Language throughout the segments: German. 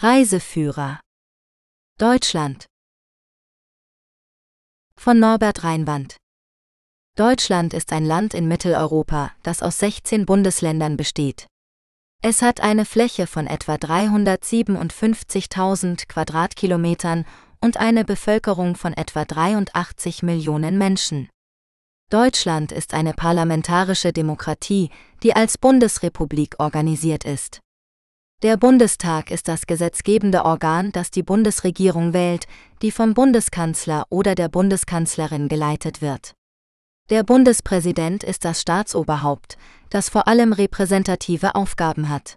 Reiseführer Deutschland von Norbert Reinwand Deutschland ist ein Land in Mitteleuropa, das aus 16 Bundesländern besteht. Es hat eine Fläche von etwa 357.000 Quadratkilometern und eine Bevölkerung von etwa 83 Millionen Menschen. Deutschland ist eine parlamentarische Demokratie, die als Bundesrepublik organisiert ist. Der Bundestag ist das gesetzgebende Organ, das die Bundesregierung wählt, die vom Bundeskanzler oder der Bundeskanzlerin geleitet wird. Der Bundespräsident ist das Staatsoberhaupt, das vor allem repräsentative Aufgaben hat.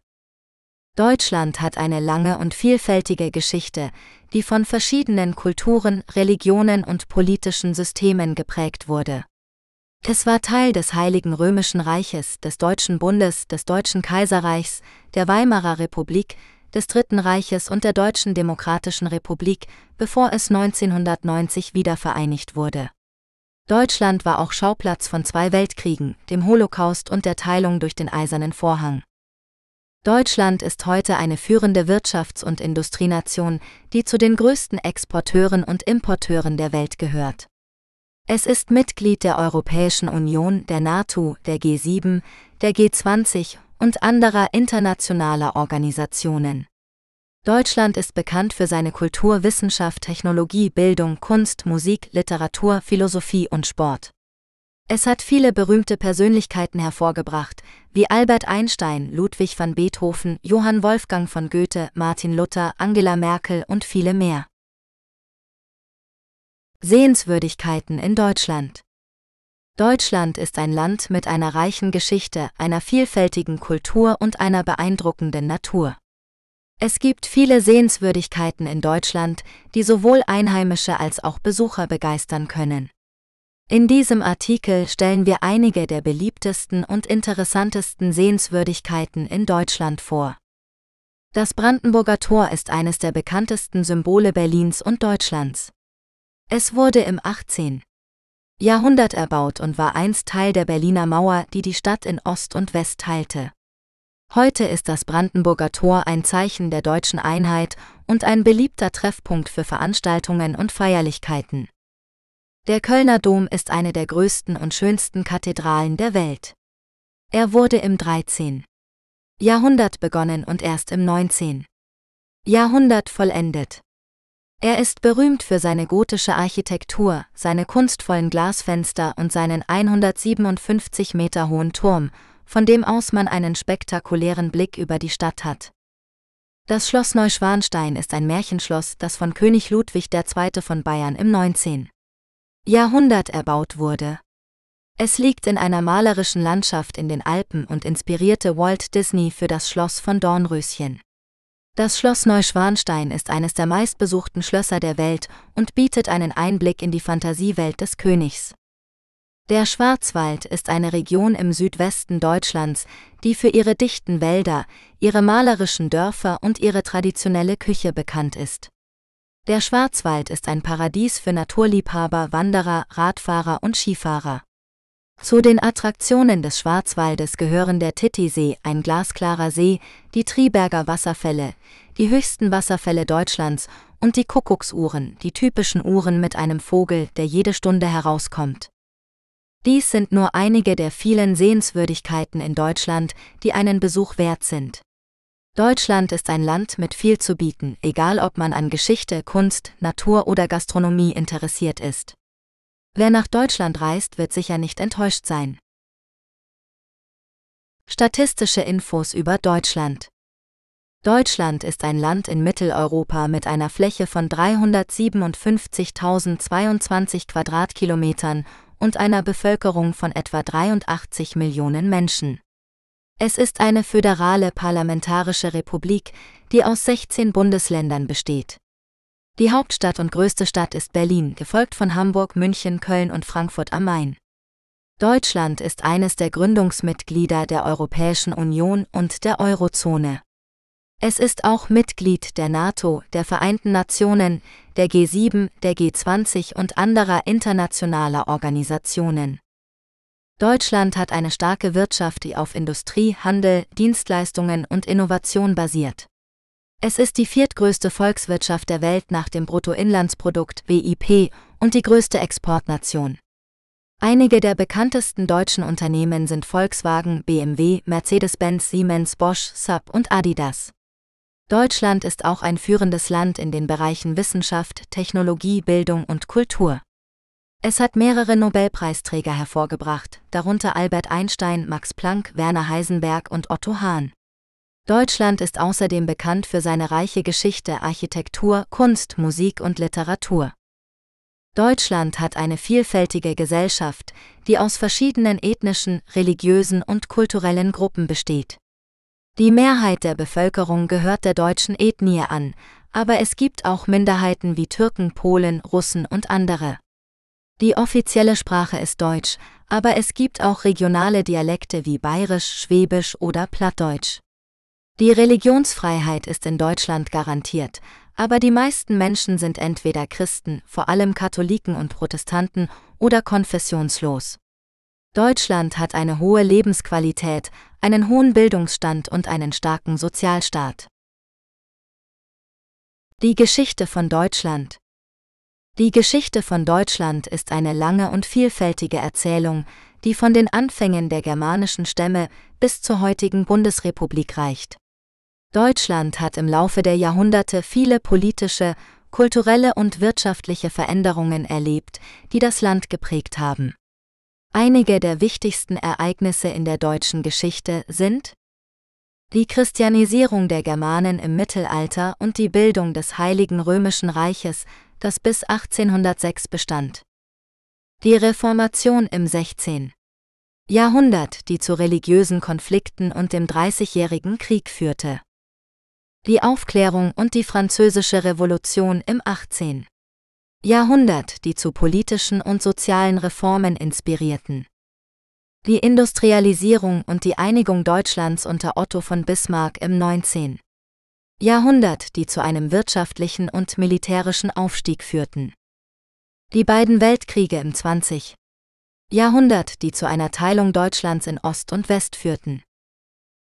Deutschland hat eine lange und vielfältige Geschichte, die von verschiedenen Kulturen, Religionen und politischen Systemen geprägt wurde. Es war Teil des Heiligen Römischen Reiches, des Deutschen Bundes, des Deutschen Kaiserreichs, der Weimarer Republik, des Dritten Reiches und der Deutschen Demokratischen Republik, bevor es 1990 wiedervereinigt wurde. Deutschland war auch Schauplatz von zwei Weltkriegen, dem Holocaust und der Teilung durch den Eisernen Vorhang. Deutschland ist heute eine führende Wirtschafts- und Industrienation, die zu den größten Exporteuren und Importeuren der Welt gehört. Es ist Mitglied der Europäischen Union, der NATO, der G7, der G20 und anderer internationaler Organisationen. Deutschland ist bekannt für seine Kultur, Wissenschaft, Technologie, Bildung, Kunst, Musik, Literatur, Philosophie und Sport. Es hat viele berühmte Persönlichkeiten hervorgebracht, wie Albert Einstein, Ludwig van Beethoven, Johann Wolfgang von Goethe, Martin Luther, Angela Merkel und viele mehr. Sehenswürdigkeiten in Deutschland. Deutschland ist ein Land mit einer reichen Geschichte, einer vielfältigen Kultur und einer beeindruckenden Natur. Es gibt viele Sehenswürdigkeiten in Deutschland, die sowohl Einheimische als auch Besucher begeistern können. In diesem Artikel stellen wir einige der beliebtesten und interessantesten Sehenswürdigkeiten in Deutschland vor. Das Brandenburger Tor ist eines der bekanntesten Symbole Berlins und Deutschlands. Es wurde im 18. Jahrhundert erbaut und war einst Teil der Berliner Mauer, die die Stadt in Ost und West teilte. Heute ist das Brandenburger Tor ein Zeichen der deutschen Einheit und ein beliebter Treffpunkt für Veranstaltungen und Feierlichkeiten. Der Kölner Dom ist eine der größten und schönsten Kathedralen der Welt. Er wurde im 13. Jahrhundert begonnen und erst im 19. Jahrhundert vollendet. Er ist berühmt für seine gotische Architektur, seine kunstvollen Glasfenster und seinen 157 Meter hohen Turm, von dem aus man einen spektakulären Blick über die Stadt hat. Das Schloss Neuschwanstein ist ein Märchenschloss, das von König Ludwig II. von Bayern im 19. Jahrhundert erbaut wurde. Es liegt in einer malerischen Landschaft in den Alpen und inspirierte Walt Disney für das Schloss von Dornröschen. Das Schloss Neuschwanstein ist eines der meistbesuchten Schlösser der Welt und bietet einen Einblick in die Fantasiewelt des Königs. Der Schwarzwald ist eine Region im Südwesten Deutschlands, die für ihre dichten Wälder, ihre malerischen Dörfer und ihre traditionelle Küche bekannt ist. Der Schwarzwald ist ein Paradies für Naturliebhaber, Wanderer, Radfahrer und Skifahrer. Zu den Attraktionen des Schwarzwaldes gehören der Titisee, ein glasklarer See, die Triberger Wasserfälle, die höchsten Wasserfälle Deutschlands und die Kuckucksuhren, die typischen Uhren mit einem Vogel, der jede Stunde herauskommt. Dies sind nur einige der vielen Sehenswürdigkeiten in Deutschland, die einen Besuch wert sind. Deutschland ist ein Land mit viel zu bieten, egal ob man an Geschichte, Kunst, Natur oder Gastronomie interessiert ist. Wer nach Deutschland reist, wird sicher nicht enttäuscht sein. Statistische Infos über Deutschland. Deutschland ist ein Land in Mitteleuropa mit einer Fläche von 357.022 Quadratkilometern und einer Bevölkerung von etwa 83 Millionen Menschen. Es ist eine föderale parlamentarische Republik, die aus 16 Bundesländern besteht. Die Hauptstadt und größte Stadt ist Berlin, gefolgt von Hamburg, München, Köln und Frankfurt am Main. Deutschland ist eines der Gründungsmitglieder der Europäischen Union und der Eurozone. Es ist auch Mitglied der NATO, der Vereinten Nationen, der G7, der G20 und anderer internationaler Organisationen. Deutschland hat eine starke Wirtschaft, die auf Industrie, Handel, Dienstleistungen und Innovation basiert. Es ist die viertgrößte Volkswirtschaft der Welt nach dem Bruttoinlandsprodukt WIP und die größte Exportnation. Einige der bekanntesten deutschen Unternehmen sind Volkswagen, BMW, Mercedes-Benz, Siemens, Bosch, Sub und Adidas. Deutschland ist auch ein führendes Land in den Bereichen Wissenschaft, Technologie, Bildung und Kultur. Es hat mehrere Nobelpreisträger hervorgebracht, darunter Albert Einstein, Max Planck, Werner Heisenberg und Otto Hahn. Deutschland ist außerdem bekannt für seine reiche Geschichte, Architektur, Kunst, Musik und Literatur. Deutschland hat eine vielfältige Gesellschaft, die aus verschiedenen ethnischen, religiösen und kulturellen Gruppen besteht. Die Mehrheit der Bevölkerung gehört der deutschen Ethnie an, aber es gibt auch Minderheiten wie Türken, Polen, Russen und andere. Die offizielle Sprache ist Deutsch, aber es gibt auch regionale Dialekte wie Bayerisch, Schwäbisch oder Plattdeutsch. Die Religionsfreiheit ist in Deutschland garantiert, aber die meisten Menschen sind entweder Christen, vor allem Katholiken und Protestanten, oder konfessionslos. Deutschland hat eine hohe Lebensqualität, einen hohen Bildungsstand und einen starken Sozialstaat. Die Geschichte von Deutschland Die Geschichte von Deutschland ist eine lange und vielfältige Erzählung, die von den Anfängen der germanischen Stämme bis zur heutigen Bundesrepublik reicht. Deutschland hat im Laufe der Jahrhunderte viele politische, kulturelle und wirtschaftliche Veränderungen erlebt, die das Land geprägt haben. Einige der wichtigsten Ereignisse in der deutschen Geschichte sind die Christianisierung der Germanen im Mittelalter und die Bildung des Heiligen Römischen Reiches, das bis 1806 bestand. Die Reformation im 16. Jahrhundert, die zu religiösen Konflikten und dem Dreißigjährigen Krieg führte. Die Aufklärung und die Französische Revolution im 18. Jahrhundert, die zu politischen und sozialen Reformen inspirierten. Die Industrialisierung und die Einigung Deutschlands unter Otto von Bismarck im 19. Jahrhundert, die zu einem wirtschaftlichen und militärischen Aufstieg führten. Die beiden Weltkriege im 20. Jahrhundert, die zu einer Teilung Deutschlands in Ost und West führten.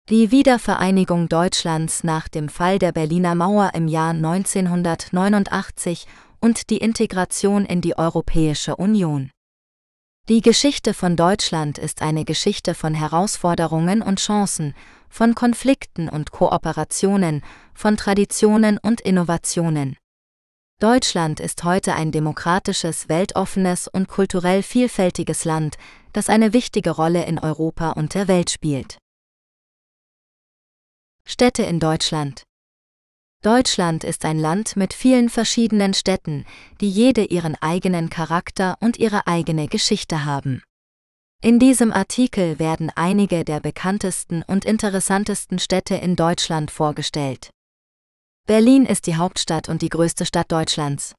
Die Wiedervereinigung Deutschlands nach dem Fall der Berliner Mauer im Jahr 1989 und die Integration in die Europäische Union. Die Geschichte von Deutschland ist eine Geschichte von Herausforderungen und Chancen, von Konflikten und Kooperationen, von Traditionen und Innovationen. Deutschland ist heute ein demokratisches, weltoffenes und kulturell vielfältiges Land, das eine wichtige Rolle in Europa und der Welt spielt. Städte in Deutschland Deutschland ist ein Land mit vielen verschiedenen Städten, die jede ihren eigenen Charakter und ihre eigene Geschichte haben. In diesem Artikel werden einige der bekanntesten und interessantesten Städte in Deutschland vorgestellt. Berlin ist die Hauptstadt und die größte Stadt Deutschlands.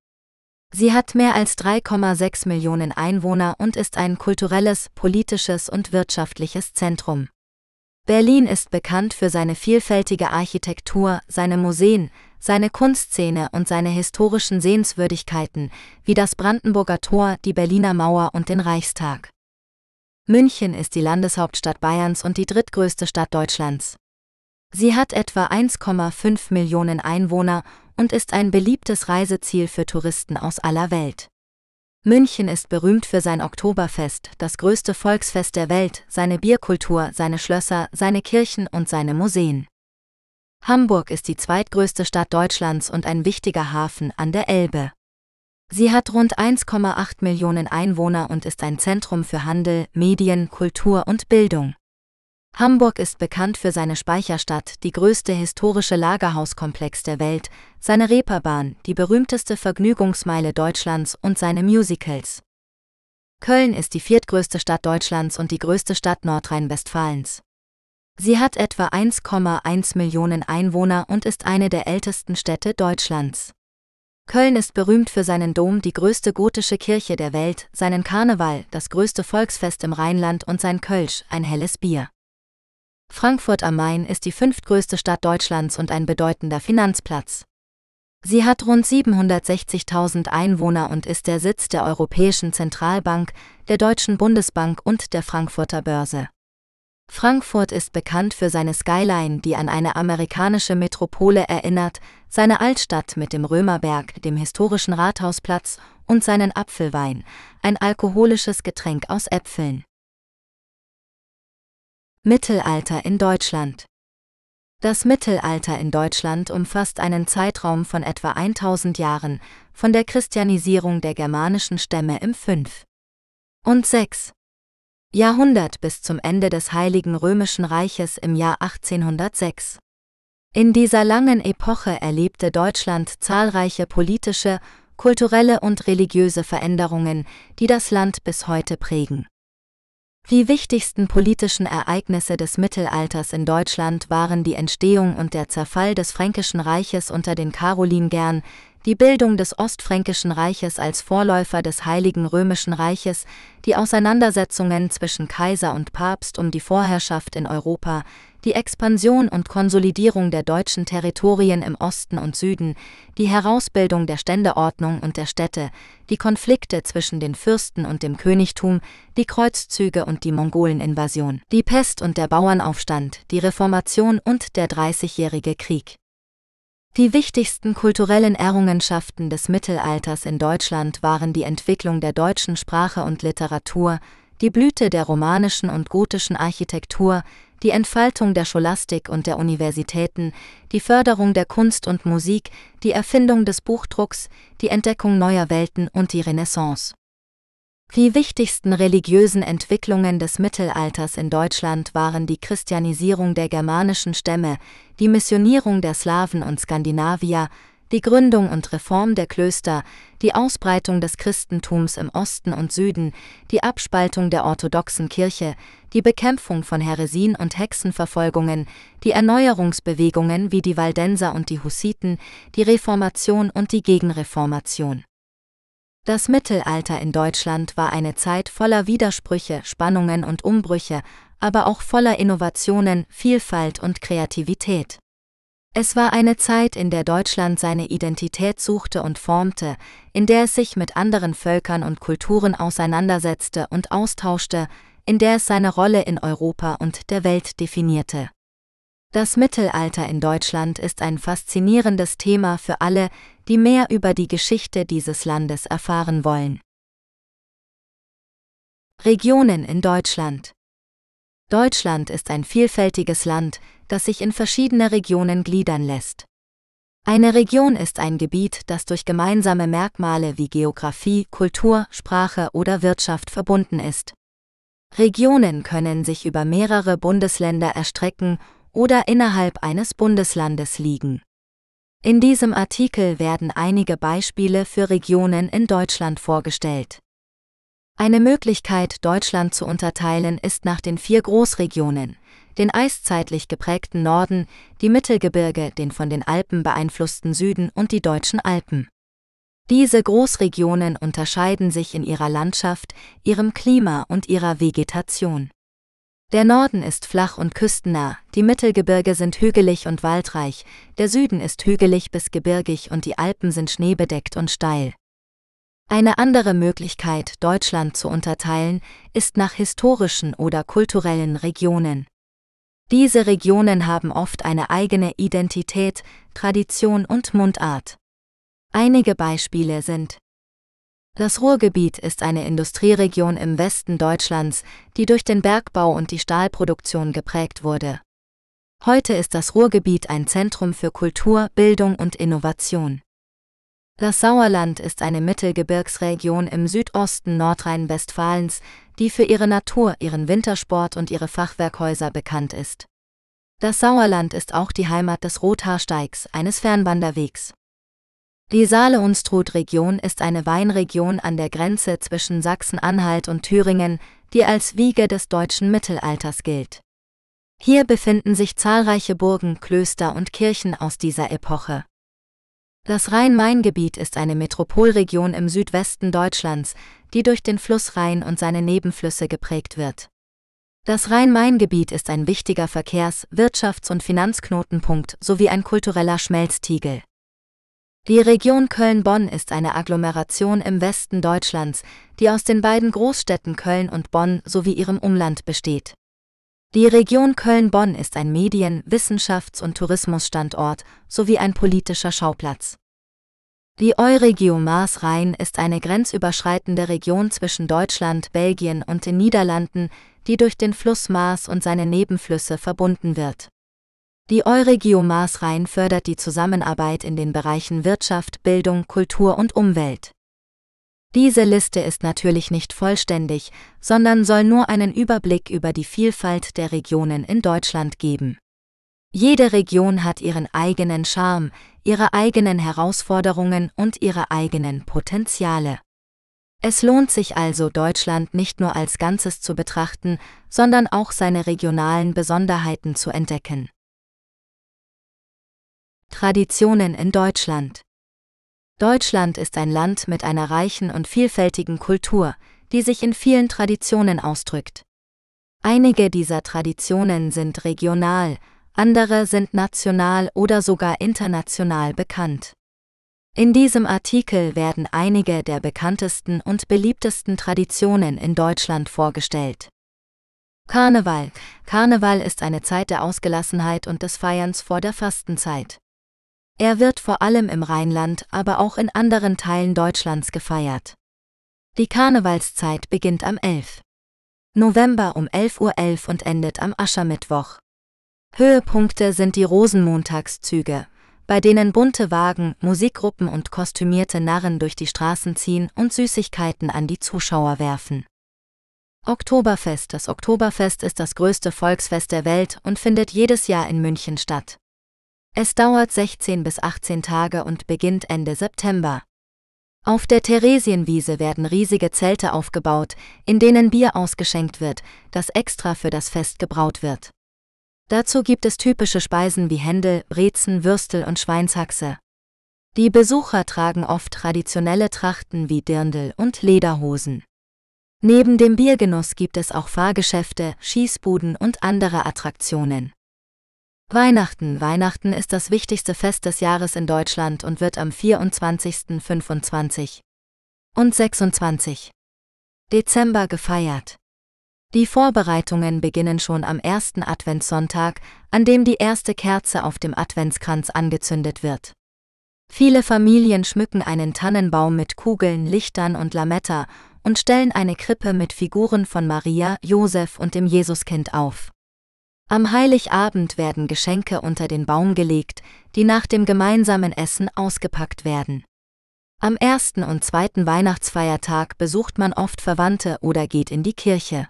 Sie hat mehr als 3,6 Millionen Einwohner und ist ein kulturelles, politisches und wirtschaftliches Zentrum. Berlin ist bekannt für seine vielfältige Architektur, seine Museen, seine Kunstszene und seine historischen Sehenswürdigkeiten, wie das Brandenburger Tor, die Berliner Mauer und den Reichstag. München ist die Landeshauptstadt Bayerns und die drittgrößte Stadt Deutschlands. Sie hat etwa 1,5 Millionen Einwohner und ist ein beliebtes Reiseziel für Touristen aus aller Welt. München ist berühmt für sein Oktoberfest, das größte Volksfest der Welt, seine Bierkultur, seine Schlösser, seine Kirchen und seine Museen. Hamburg ist die zweitgrößte Stadt Deutschlands und ein wichtiger Hafen an der Elbe. Sie hat rund 1,8 Millionen Einwohner und ist ein Zentrum für Handel, Medien, Kultur und Bildung. Hamburg ist bekannt für seine Speicherstadt, die größte historische Lagerhauskomplex der Welt, seine Reeperbahn, die berühmteste Vergnügungsmeile Deutschlands und seine Musicals. Köln ist die viertgrößte Stadt Deutschlands und die größte Stadt Nordrhein-Westfalens. Sie hat etwa 1,1 Millionen Einwohner und ist eine der ältesten Städte Deutschlands. Köln ist berühmt für seinen Dom, die größte gotische Kirche der Welt, seinen Karneval, das größte Volksfest im Rheinland und sein Kölsch, ein helles Bier. Frankfurt am Main ist die fünftgrößte Stadt Deutschlands und ein bedeutender Finanzplatz. Sie hat rund 760.000 Einwohner und ist der Sitz der Europäischen Zentralbank, der Deutschen Bundesbank und der Frankfurter Börse. Frankfurt ist bekannt für seine Skyline, die an eine amerikanische Metropole erinnert, seine Altstadt mit dem Römerberg, dem historischen Rathausplatz und seinen Apfelwein, ein alkoholisches Getränk aus Äpfeln. Mittelalter in Deutschland Das Mittelalter in Deutschland umfasst einen Zeitraum von etwa 1000 Jahren, von der Christianisierung der germanischen Stämme im 5. und 6. Jahrhundert bis zum Ende des Heiligen Römischen Reiches im Jahr 1806. In dieser langen Epoche erlebte Deutschland zahlreiche politische, kulturelle und religiöse Veränderungen, die das Land bis heute prägen. Die wichtigsten politischen Ereignisse des Mittelalters in Deutschland waren die Entstehung und der Zerfall des Fränkischen Reiches unter den Karolingern, die Bildung des Ostfränkischen Reiches als Vorläufer des Heiligen Römischen Reiches, die Auseinandersetzungen zwischen Kaiser und Papst um die Vorherrschaft in Europa, die Expansion und Konsolidierung der deutschen Territorien im Osten und Süden, die Herausbildung der Ständeordnung und der Städte, die Konflikte zwischen den Fürsten und dem Königtum, die Kreuzzüge und die Mongoleninvasion, die Pest und der Bauernaufstand, die Reformation und der Dreißigjährige Krieg. Die wichtigsten kulturellen Errungenschaften des Mittelalters in Deutschland waren die Entwicklung der deutschen Sprache und Literatur, die Blüte der romanischen und gotischen Architektur, die Entfaltung der Scholastik und der Universitäten, die Förderung der Kunst und Musik, die Erfindung des Buchdrucks, die Entdeckung neuer Welten und die Renaissance. Die wichtigsten religiösen Entwicklungen des Mittelalters in Deutschland waren die Christianisierung der germanischen Stämme, die Missionierung der Slawen und Skandinavier, die Gründung und Reform der Klöster, die Ausbreitung des Christentums im Osten und Süden, die Abspaltung der orthodoxen Kirche, die Bekämpfung von Heresien und Hexenverfolgungen, die Erneuerungsbewegungen wie die Waldenser und die Hussiten, die Reformation und die Gegenreformation. Das Mittelalter in Deutschland war eine Zeit voller Widersprüche, Spannungen und Umbrüche, aber auch voller Innovationen, Vielfalt und Kreativität. Es war eine Zeit, in der Deutschland seine Identität suchte und formte, in der es sich mit anderen Völkern und Kulturen auseinandersetzte und austauschte, in der es seine Rolle in Europa und der Welt definierte. Das Mittelalter in Deutschland ist ein faszinierendes Thema für alle, die mehr über die Geschichte dieses Landes erfahren wollen. Regionen in Deutschland Deutschland ist ein vielfältiges Land, das sich in verschiedene Regionen gliedern lässt. Eine Region ist ein Gebiet, das durch gemeinsame Merkmale wie Geografie, Kultur, Sprache oder Wirtschaft verbunden ist. Regionen können sich über mehrere Bundesländer erstrecken oder innerhalb eines Bundeslandes liegen. In diesem Artikel werden einige Beispiele für Regionen in Deutschland vorgestellt. Eine Möglichkeit, Deutschland zu unterteilen, ist nach den vier Großregionen, den eiszeitlich geprägten Norden, die Mittelgebirge, den von den Alpen beeinflussten Süden und die deutschen Alpen. Diese Großregionen unterscheiden sich in ihrer Landschaft, ihrem Klima und ihrer Vegetation. Der Norden ist flach und küstennah, die Mittelgebirge sind hügelig und waldreich, der Süden ist hügelig bis gebirgig und die Alpen sind schneebedeckt und steil. Eine andere Möglichkeit, Deutschland zu unterteilen, ist nach historischen oder kulturellen Regionen. Diese Regionen haben oft eine eigene Identität, Tradition und Mundart. Einige Beispiele sind Das Ruhrgebiet ist eine Industrieregion im Westen Deutschlands, die durch den Bergbau und die Stahlproduktion geprägt wurde. Heute ist das Ruhrgebiet ein Zentrum für Kultur, Bildung und Innovation. Das Sauerland ist eine Mittelgebirgsregion im Südosten Nordrhein-Westfalens, die für ihre Natur, ihren Wintersport und ihre Fachwerkhäuser bekannt ist. Das Sauerland ist auch die Heimat des Rothaarsteigs, eines Fernwanderwegs. Die Saale-Unstrut-Region ist eine Weinregion an der Grenze zwischen Sachsen-Anhalt und Thüringen, die als Wiege des deutschen Mittelalters gilt. Hier befinden sich zahlreiche Burgen, Klöster und Kirchen aus dieser Epoche. Das Rhein-Main-Gebiet ist eine Metropolregion im Südwesten Deutschlands, die durch den Fluss Rhein und seine Nebenflüsse geprägt wird. Das Rhein-Main-Gebiet ist ein wichtiger Verkehrs-, Wirtschafts- und Finanzknotenpunkt sowie ein kultureller Schmelztiegel. Die Region Köln-Bonn ist eine Agglomeration im Westen Deutschlands, die aus den beiden Großstädten Köln und Bonn sowie ihrem Umland besteht. Die Region Köln-Bonn ist ein Medien-, Wissenschafts- und Tourismusstandort sowie ein politischer Schauplatz. Die Euregio Maas-Rhein ist eine grenzüberschreitende Region zwischen Deutschland, Belgien und den Niederlanden, die durch den Fluss Maas und seine Nebenflüsse verbunden wird. Die Euregio Maas-Rhein fördert die Zusammenarbeit in den Bereichen Wirtschaft, Bildung, Kultur und Umwelt. Diese Liste ist natürlich nicht vollständig, sondern soll nur einen Überblick über die Vielfalt der Regionen in Deutschland geben. Jede Region hat ihren eigenen Charme, ihre eigenen Herausforderungen und ihre eigenen Potenziale. Es lohnt sich also, Deutschland nicht nur als Ganzes zu betrachten, sondern auch seine regionalen Besonderheiten zu entdecken. Traditionen in Deutschland Deutschland ist ein Land mit einer reichen und vielfältigen Kultur, die sich in vielen Traditionen ausdrückt. Einige dieser Traditionen sind regional, andere sind national oder sogar international bekannt. In diesem Artikel werden einige der bekanntesten und beliebtesten Traditionen in Deutschland vorgestellt. Karneval. Karneval ist eine Zeit der Ausgelassenheit und des Feierns vor der Fastenzeit. Er wird vor allem im Rheinland, aber auch in anderen Teilen Deutschlands gefeiert. Die Karnevalszeit beginnt am 11. November um 11.11 Uhr .11 und endet am Aschermittwoch. Höhepunkte sind die Rosenmontagszüge, bei denen bunte Wagen, Musikgruppen und kostümierte Narren durch die Straßen ziehen und Süßigkeiten an die Zuschauer werfen. Oktoberfest Das Oktoberfest ist das größte Volksfest der Welt und findet jedes Jahr in München statt. Es dauert 16 bis 18 Tage und beginnt Ende September. Auf der Theresienwiese werden riesige Zelte aufgebaut, in denen Bier ausgeschenkt wird, das extra für das Fest gebraut wird. Dazu gibt es typische Speisen wie Händel, Brezen, Würstel und Schweinshaxe. Die Besucher tragen oft traditionelle Trachten wie Dirndl und Lederhosen. Neben dem Biergenuss gibt es auch Fahrgeschäfte, Schießbuden und andere Attraktionen. Weihnachten. Weihnachten ist das wichtigste Fest des Jahres in Deutschland und wird am 24., 25 und 26 Dezember gefeiert. Die Vorbereitungen beginnen schon am ersten Adventssonntag, an dem die erste Kerze auf dem Adventskranz angezündet wird. Viele Familien schmücken einen Tannenbaum mit Kugeln, Lichtern und Lametta und stellen eine Krippe mit Figuren von Maria, Josef und dem Jesuskind auf. Am Heiligabend werden Geschenke unter den Baum gelegt, die nach dem gemeinsamen Essen ausgepackt werden. Am ersten und zweiten Weihnachtsfeiertag besucht man oft Verwandte oder geht in die Kirche.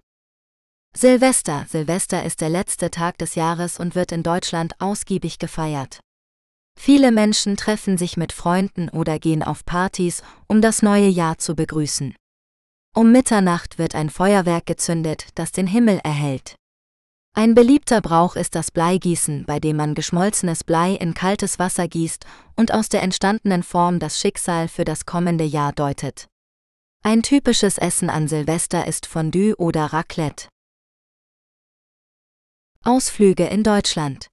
Silvester Silvester ist der letzte Tag des Jahres und wird in Deutschland ausgiebig gefeiert. Viele Menschen treffen sich mit Freunden oder gehen auf Partys, um das neue Jahr zu begrüßen. Um Mitternacht wird ein Feuerwerk gezündet, das den Himmel erhält. Ein beliebter Brauch ist das Bleigießen, bei dem man geschmolzenes Blei in kaltes Wasser gießt und aus der entstandenen Form das Schicksal für das kommende Jahr deutet. Ein typisches Essen an Silvester ist Fondue oder Raclette. Ausflüge in Deutschland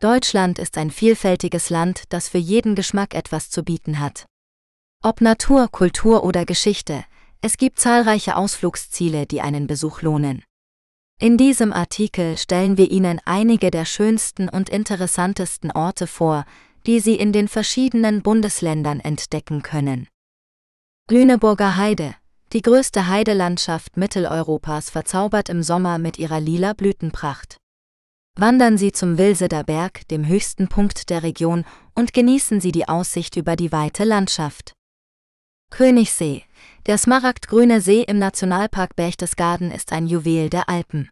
Deutschland ist ein vielfältiges Land, das für jeden Geschmack etwas zu bieten hat. Ob Natur, Kultur oder Geschichte, es gibt zahlreiche Ausflugsziele, die einen Besuch lohnen. In diesem Artikel stellen wir Ihnen einige der schönsten und interessantesten Orte vor, die Sie in den verschiedenen Bundesländern entdecken können. Lüneburger Heide, die größte Heidelandschaft Mitteleuropas, verzaubert im Sommer mit ihrer lila Blütenpracht. Wandern Sie zum Wilseder Berg, dem höchsten Punkt der Region, und genießen Sie die Aussicht über die weite Landschaft. Königssee, der smaragdgrüne See im Nationalpark Berchtesgaden ist ein Juwel der Alpen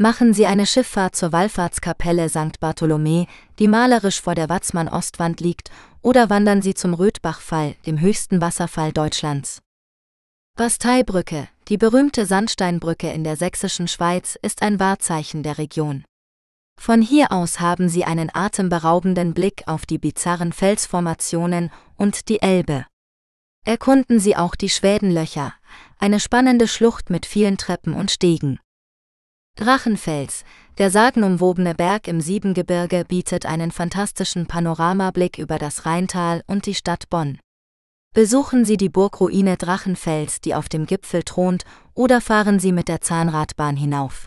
machen sie eine Schifffahrt zur Wallfahrtskapelle St. Bartholomä, die malerisch vor der Watzmann-Ostwand liegt, oder wandern sie zum Rötbachfall, dem höchsten Wasserfall Deutschlands. Basteibrücke, die berühmte Sandsteinbrücke in der sächsischen Schweiz, ist ein Wahrzeichen der Region. Von hier aus haben sie einen atemberaubenden Blick auf die bizarren Felsformationen und die Elbe. Erkunden sie auch die Schwedenlöcher, eine spannende Schlucht mit vielen Treppen und Stegen. Drachenfels, der sagenumwobene Berg im Siebengebirge bietet einen fantastischen Panoramablick über das Rheintal und die Stadt Bonn. Besuchen Sie die Burgruine Drachenfels, die auf dem Gipfel thront, oder fahren Sie mit der Zahnradbahn hinauf.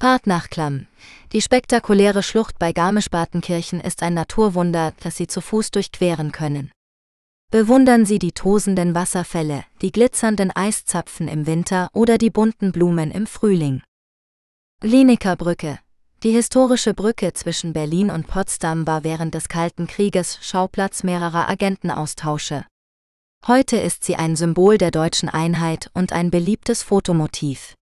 Partnachklamm. Die spektakuläre Schlucht bei Garmisch-Partenkirchen ist ein Naturwunder, das Sie zu Fuß durchqueren können. Bewundern Sie die tosenden Wasserfälle, die glitzernden Eiszapfen im Winter oder die bunten Blumen im Frühling. Lienecker Brücke. Die historische Brücke zwischen Berlin und Potsdam war während des Kalten Krieges Schauplatz mehrerer Agentenaustausche. Heute ist sie ein Symbol der deutschen Einheit und ein beliebtes Fotomotiv.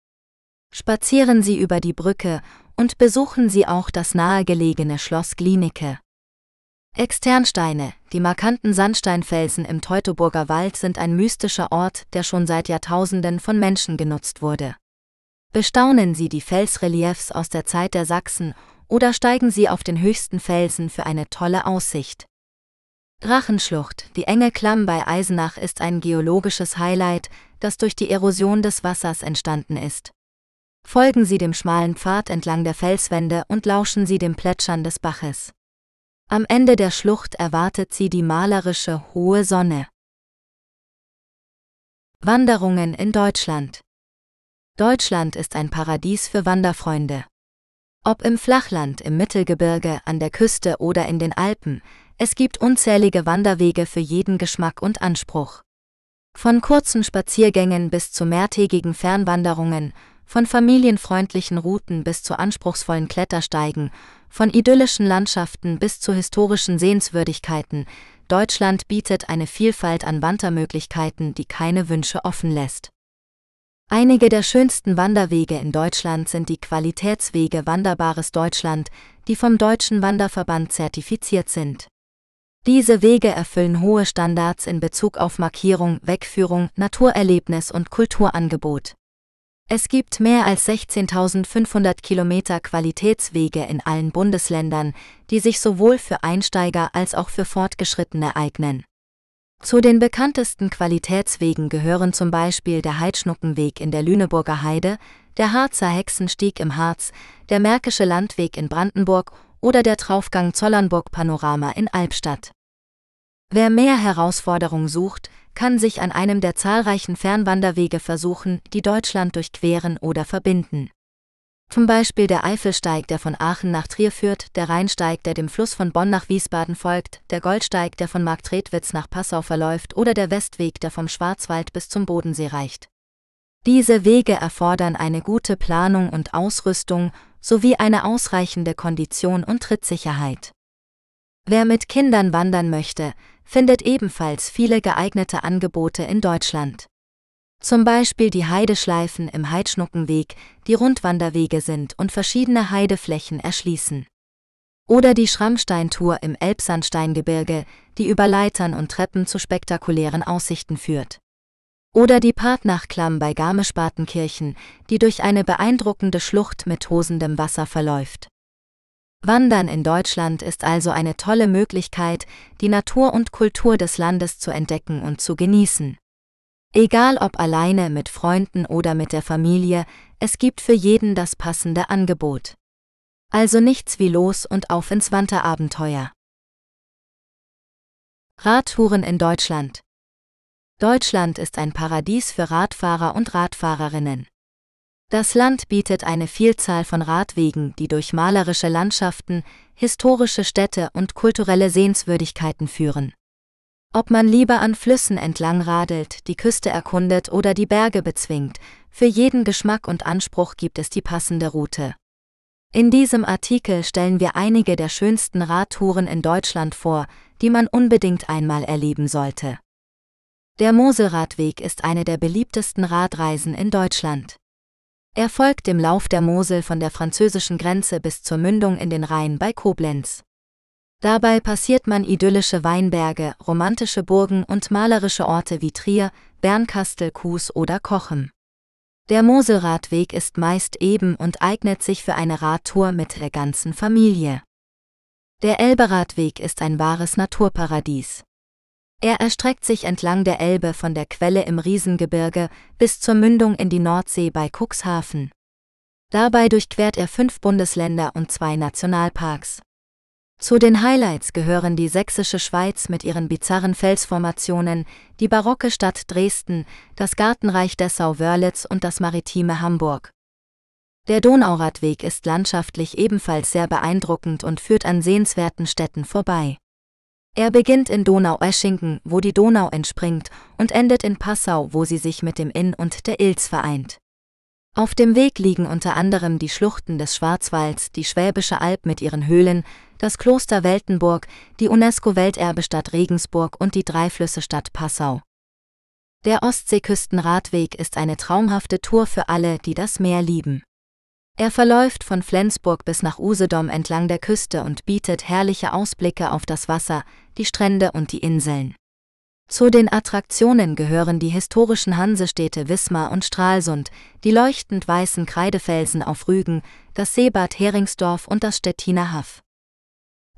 Spazieren Sie über die Brücke und besuchen Sie auch das nahegelegene Schloss Glienicke. Externsteine, die markanten Sandsteinfelsen im Teutoburger Wald sind ein mystischer Ort, der schon seit Jahrtausenden von Menschen genutzt wurde. Bestaunen Sie die Felsreliefs aus der Zeit der Sachsen oder steigen Sie auf den höchsten Felsen für eine tolle Aussicht. Drachenschlucht, die enge Klamm bei Eisenach ist ein geologisches Highlight, das durch die Erosion des Wassers entstanden ist. Folgen Sie dem schmalen Pfad entlang der Felswände und lauschen Sie dem Plätschern des Baches. Am Ende der Schlucht erwartet Sie die malerische hohe Sonne. Wanderungen in Deutschland Deutschland ist ein Paradies für Wanderfreunde. Ob im Flachland, im Mittelgebirge, an der Küste oder in den Alpen, es gibt unzählige Wanderwege für jeden Geschmack und Anspruch. Von kurzen Spaziergängen bis zu mehrtägigen Fernwanderungen, von familienfreundlichen Routen bis zu anspruchsvollen Klettersteigen, von idyllischen Landschaften bis zu historischen Sehenswürdigkeiten, Deutschland bietet eine Vielfalt an Wandermöglichkeiten, die keine Wünsche offen lässt. Einige der schönsten Wanderwege in Deutschland sind die Qualitätswege Wanderbares Deutschland, die vom Deutschen Wanderverband zertifiziert sind. Diese Wege erfüllen hohe Standards in Bezug auf Markierung, Wegführung, Naturerlebnis und Kulturangebot. Es gibt mehr als 16.500 Kilometer Qualitätswege in allen Bundesländern, die sich sowohl für Einsteiger als auch für Fortgeschrittene eignen. Zu den bekanntesten Qualitätswegen gehören zum Beispiel der Heidschnuckenweg in der Lüneburger Heide, der Harzer Hexenstieg im Harz, der Märkische Landweg in Brandenburg oder der Traufgang Zollernburg Panorama in Albstadt. Wer mehr Herausforderung sucht, kann sich an einem der zahlreichen Fernwanderwege versuchen, die Deutschland durchqueren oder verbinden. Zum Beispiel der Eifelsteig, der von Aachen nach Trier führt, der Rheinsteig, der dem Fluss von Bonn nach Wiesbaden folgt, der Goldsteig, der von Marktredwitz nach Passau verläuft oder der Westweg, der vom Schwarzwald bis zum Bodensee reicht. Diese Wege erfordern eine gute Planung und Ausrüstung sowie eine ausreichende Kondition und Trittsicherheit. Wer mit Kindern wandern möchte, findet ebenfalls viele geeignete Angebote in Deutschland. Zum Beispiel die Heideschleifen im Heidschnuckenweg, die Rundwanderwege sind und verschiedene Heideflächen erschließen. Oder die Schrammsteintour im Elbsandsteingebirge, die über Leitern und Treppen zu spektakulären Aussichten führt. Oder die Partnachklamm bei Garmisch-Partenkirchen, die durch eine beeindruckende Schlucht mit tosendem Wasser verläuft. Wandern in Deutschland ist also eine tolle Möglichkeit, die Natur und Kultur des Landes zu entdecken und zu genießen. Egal ob alleine, mit Freunden oder mit der Familie, es gibt für jeden das passende Angebot. Also nichts wie los und auf ins Wanderabenteuer. Radtouren in Deutschland Deutschland ist ein Paradies für Radfahrer und Radfahrerinnen. Das Land bietet eine Vielzahl von Radwegen, die durch malerische Landschaften, historische Städte und kulturelle Sehenswürdigkeiten führen. Ob man lieber an Flüssen entlang radelt, die Küste erkundet oder die Berge bezwingt, für jeden Geschmack und Anspruch gibt es die passende Route. In diesem Artikel stellen wir einige der schönsten Radtouren in Deutschland vor, die man unbedingt einmal erleben sollte. Der Moselradweg ist eine der beliebtesten Radreisen in Deutschland. Er folgt dem Lauf der Mosel von der französischen Grenze bis zur Mündung in den Rhein bei Koblenz. Dabei passiert man idyllische Weinberge, romantische Burgen und malerische Orte wie Trier, Bernkastel, Kues oder Cochem. Der Moselradweg ist meist eben und eignet sich für eine Radtour mit der ganzen Familie. Der Elberadweg ist ein wahres Naturparadies. Er erstreckt sich entlang der Elbe von der Quelle im Riesengebirge bis zur Mündung in die Nordsee bei Cuxhaven. Dabei durchquert er fünf Bundesländer und zwei Nationalparks. Zu den Highlights gehören die sächsische Schweiz mit ihren bizarren Felsformationen, die barocke Stadt Dresden, das Gartenreich Dessau-Wörlitz und das maritime Hamburg. Der Donauradweg ist landschaftlich ebenfalls sehr beeindruckend und führt an sehenswerten Städten vorbei. Er beginnt in Donau-Eschingen, wo die Donau entspringt, und endet in Passau, wo sie sich mit dem Inn und der Ilz vereint. Auf dem Weg liegen unter anderem die Schluchten des Schwarzwalds, die Schwäbische Alb mit ihren Höhlen, das Kloster Weltenburg, die UNESCO-Welterbestadt Regensburg und die Dreiflüsse-Stadt Passau. Der Ostseeküstenradweg ist eine traumhafte Tour für alle, die das Meer lieben. Er verläuft von Flensburg bis nach Usedom entlang der Küste und bietet herrliche Ausblicke auf das Wasser, die Strände und die Inseln. Zu den Attraktionen gehören die historischen Hansestädte Wismar und Stralsund, die leuchtend weißen Kreidefelsen auf Rügen, das Seebad Heringsdorf und das Stettiner Haff.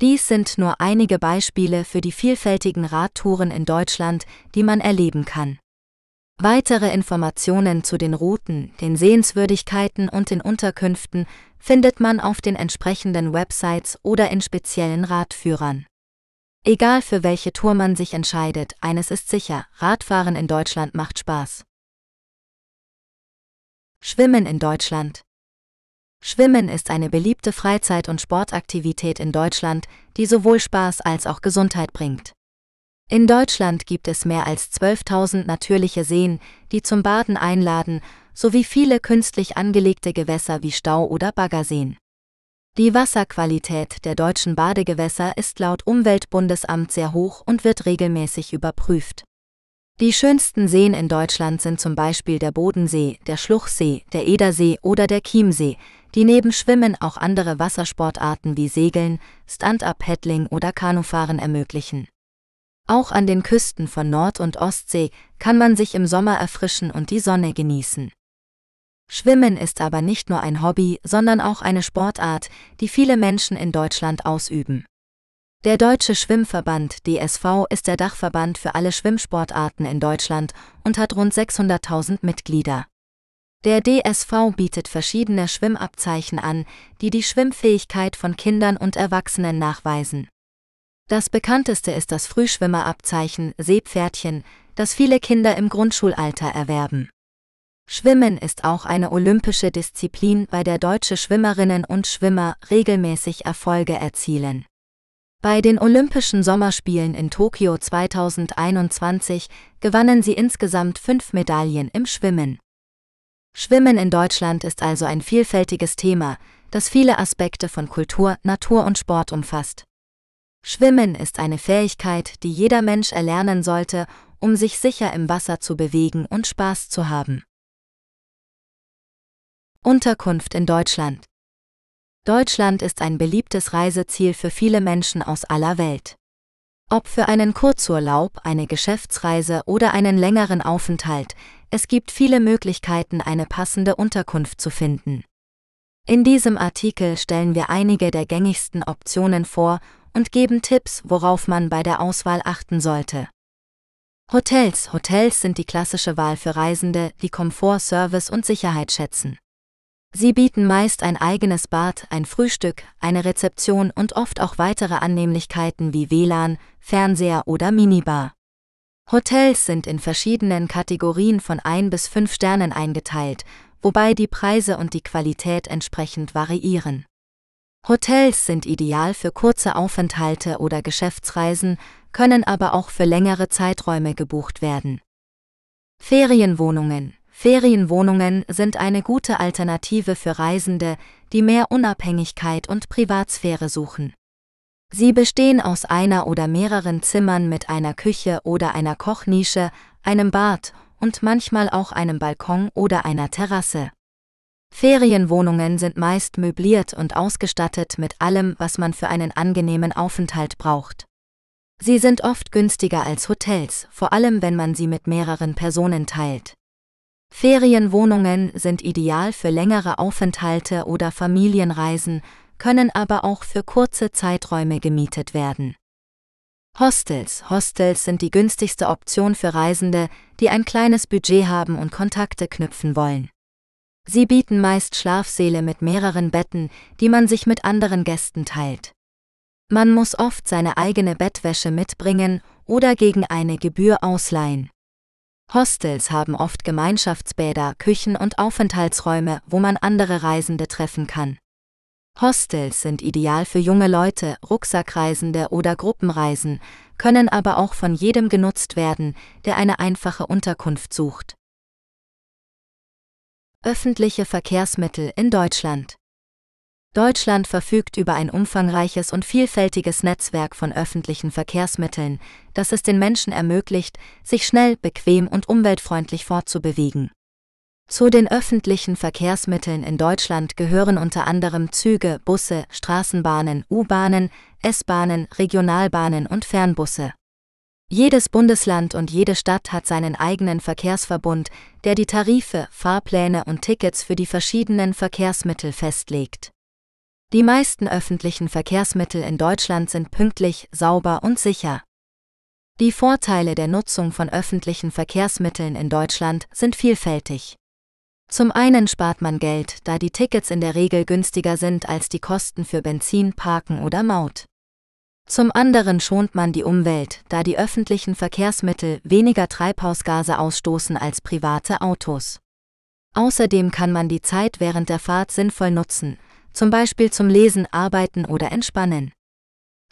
Dies sind nur einige Beispiele für die vielfältigen Radtouren in Deutschland, die man erleben kann. Weitere Informationen zu den Routen, den Sehenswürdigkeiten und den Unterkünften findet man auf den entsprechenden Websites oder in speziellen Radführern. Egal für welche Tour man sich entscheidet, eines ist sicher, Radfahren in Deutschland macht Spaß. Schwimmen in Deutschland. Schwimmen ist eine beliebte Freizeit- und Sportaktivität in Deutschland, die sowohl Spaß als auch Gesundheit bringt. In Deutschland gibt es mehr als 12.000 natürliche Seen, die zum Baden einladen, sowie viele künstlich angelegte Gewässer wie Stau- oder Baggerseen. Die Wasserqualität der deutschen Badegewässer ist laut Umweltbundesamt sehr hoch und wird regelmäßig überprüft. Die schönsten Seen in Deutschland sind zum Beispiel der Bodensee, der Schluchsee, der Edersee oder der Chiemsee, die neben Schwimmen auch andere Wassersportarten wie Segeln, Stand-up-Paddling oder Kanufahren ermöglichen. Auch an den Küsten von Nord- und Ostsee kann man sich im Sommer erfrischen und die Sonne genießen. Schwimmen ist aber nicht nur ein Hobby, sondern auch eine Sportart, die viele Menschen in Deutschland ausüben. Der Deutsche Schwimmverband DSV ist der Dachverband für alle Schwimmsportarten in Deutschland und hat rund 600.000 Mitglieder. Der DSV bietet verschiedene Schwimmabzeichen an, die die Schwimmfähigkeit von Kindern und Erwachsenen nachweisen. Das bekannteste ist das Frühschwimmerabzeichen Seepferdchen, das viele Kinder im Grundschulalter erwerben. Schwimmen ist auch eine olympische Disziplin, bei der deutsche Schwimmerinnen und Schwimmer regelmäßig Erfolge erzielen. Bei den Olympischen Sommerspielen in Tokio 2021 gewannen sie insgesamt fünf Medaillen im Schwimmen. Schwimmen in Deutschland ist also ein vielfältiges Thema, das viele Aspekte von Kultur, Natur und Sport umfasst. Schwimmen ist eine Fähigkeit, die jeder Mensch erlernen sollte, um sich sicher im Wasser zu bewegen und Spaß zu haben. Unterkunft in Deutschland. Deutschland ist ein beliebtes Reiseziel für viele Menschen aus aller Welt. Ob für einen Kurzurlaub, eine Geschäftsreise oder einen längeren Aufenthalt, es gibt viele Möglichkeiten, eine passende Unterkunft zu finden. In diesem Artikel stellen wir einige der gängigsten Optionen vor und geben Tipps, worauf man bei der Auswahl achten sollte. Hotels Hotels sind die klassische Wahl für Reisende, die Komfort, Service und Sicherheit schätzen. Sie bieten meist ein eigenes Bad, ein Frühstück, eine Rezeption und oft auch weitere Annehmlichkeiten wie WLAN, Fernseher oder Minibar. Hotels sind in verschiedenen Kategorien von 1 bis 5 Sternen eingeteilt, wobei die Preise und die Qualität entsprechend variieren. Hotels sind ideal für kurze Aufenthalte oder Geschäftsreisen, können aber auch für längere Zeiträume gebucht werden. Ferienwohnungen Ferienwohnungen sind eine gute Alternative für Reisende, die mehr Unabhängigkeit und Privatsphäre suchen. Sie bestehen aus einer oder mehreren Zimmern mit einer Küche oder einer Kochnische, einem Bad und manchmal auch einem Balkon oder einer Terrasse. Ferienwohnungen sind meist möbliert und ausgestattet mit allem, was man für einen angenehmen Aufenthalt braucht. Sie sind oft günstiger als Hotels, vor allem wenn man sie mit mehreren Personen teilt. Ferienwohnungen sind ideal für längere Aufenthalte oder Familienreisen, können aber auch für kurze Zeiträume gemietet werden. Hostels Hostels sind die günstigste Option für Reisende, die ein kleines Budget haben und Kontakte knüpfen wollen. Sie bieten meist Schlafsäle mit mehreren Betten, die man sich mit anderen Gästen teilt. Man muss oft seine eigene Bettwäsche mitbringen oder gegen eine Gebühr ausleihen. Hostels haben oft Gemeinschaftsbäder, Küchen und Aufenthaltsräume, wo man andere Reisende treffen kann. Hostels sind ideal für junge Leute, Rucksackreisende oder Gruppenreisen, können aber auch von jedem genutzt werden, der eine einfache Unterkunft sucht. Öffentliche Verkehrsmittel in Deutschland Deutschland verfügt über ein umfangreiches und vielfältiges Netzwerk von öffentlichen Verkehrsmitteln, das es den Menschen ermöglicht, sich schnell, bequem und umweltfreundlich fortzubewegen. Zu den öffentlichen Verkehrsmitteln in Deutschland gehören unter anderem Züge, Busse, Straßenbahnen, U-Bahnen, S-Bahnen, Regionalbahnen und Fernbusse. Jedes Bundesland und jede Stadt hat seinen eigenen Verkehrsverbund, der die Tarife, Fahrpläne und Tickets für die verschiedenen Verkehrsmittel festlegt. Die meisten öffentlichen Verkehrsmittel in Deutschland sind pünktlich, sauber und sicher. Die Vorteile der Nutzung von öffentlichen Verkehrsmitteln in Deutschland sind vielfältig. Zum einen spart man Geld, da die Tickets in der Regel günstiger sind als die Kosten für Benzin, Parken oder Maut. Zum anderen schont man die Umwelt, da die öffentlichen Verkehrsmittel weniger Treibhausgase ausstoßen als private Autos. Außerdem kann man die Zeit während der Fahrt sinnvoll nutzen, zum Beispiel zum Lesen, Arbeiten oder Entspannen.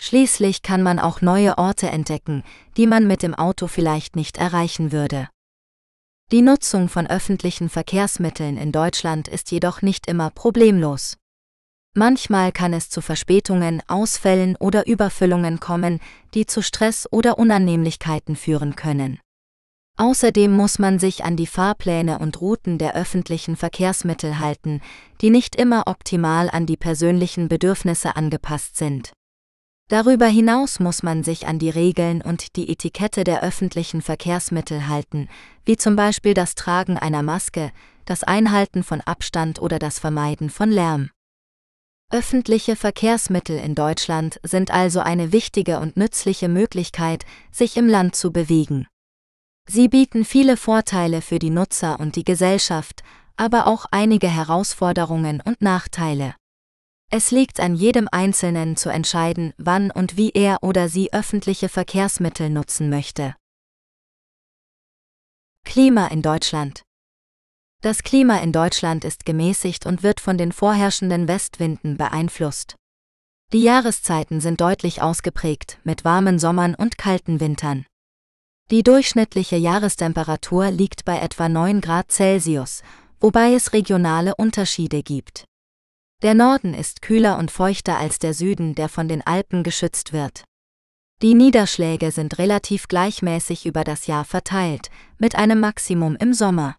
Schließlich kann man auch neue Orte entdecken, die man mit dem Auto vielleicht nicht erreichen würde. Die Nutzung von öffentlichen Verkehrsmitteln in Deutschland ist jedoch nicht immer problemlos. Manchmal kann es zu Verspätungen, Ausfällen oder Überfüllungen kommen, die zu Stress oder Unannehmlichkeiten führen können. Außerdem muss man sich an die Fahrpläne und Routen der öffentlichen Verkehrsmittel halten, die nicht immer optimal an die persönlichen Bedürfnisse angepasst sind. Darüber hinaus muss man sich an die Regeln und die Etikette der öffentlichen Verkehrsmittel halten, wie zum Beispiel das Tragen einer Maske, das Einhalten von Abstand oder das Vermeiden von Lärm. Öffentliche Verkehrsmittel in Deutschland sind also eine wichtige und nützliche Möglichkeit, sich im Land zu bewegen. Sie bieten viele Vorteile für die Nutzer und die Gesellschaft, aber auch einige Herausforderungen und Nachteile. Es liegt an jedem Einzelnen zu entscheiden, wann und wie er oder sie öffentliche Verkehrsmittel nutzen möchte. Klima in Deutschland Das Klima in Deutschland ist gemäßigt und wird von den vorherrschenden Westwinden beeinflusst. Die Jahreszeiten sind deutlich ausgeprägt, mit warmen Sommern und kalten Wintern. Die durchschnittliche Jahrestemperatur liegt bei etwa 9 Grad Celsius, wobei es regionale Unterschiede gibt. Der Norden ist kühler und feuchter als der Süden, der von den Alpen geschützt wird. Die Niederschläge sind relativ gleichmäßig über das Jahr verteilt, mit einem Maximum im Sommer.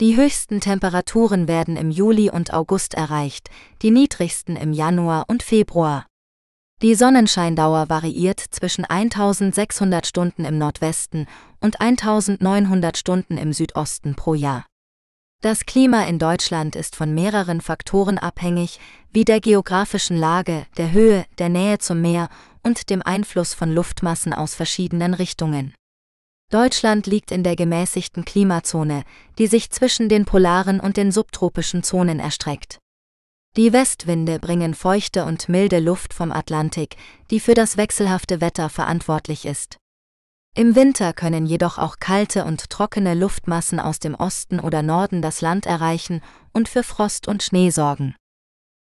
Die höchsten Temperaturen werden im Juli und August erreicht, die niedrigsten im Januar und Februar. Die Sonnenscheindauer variiert zwischen 1600 Stunden im Nordwesten und 1900 Stunden im Südosten pro Jahr. Das Klima in Deutschland ist von mehreren Faktoren abhängig, wie der geografischen Lage, der Höhe, der Nähe zum Meer und dem Einfluss von Luftmassen aus verschiedenen Richtungen. Deutschland liegt in der gemäßigten Klimazone, die sich zwischen den polaren und den subtropischen Zonen erstreckt. Die Westwinde bringen feuchte und milde Luft vom Atlantik, die für das wechselhafte Wetter verantwortlich ist. Im Winter können jedoch auch kalte und trockene Luftmassen aus dem Osten oder Norden das Land erreichen und für Frost und Schnee sorgen.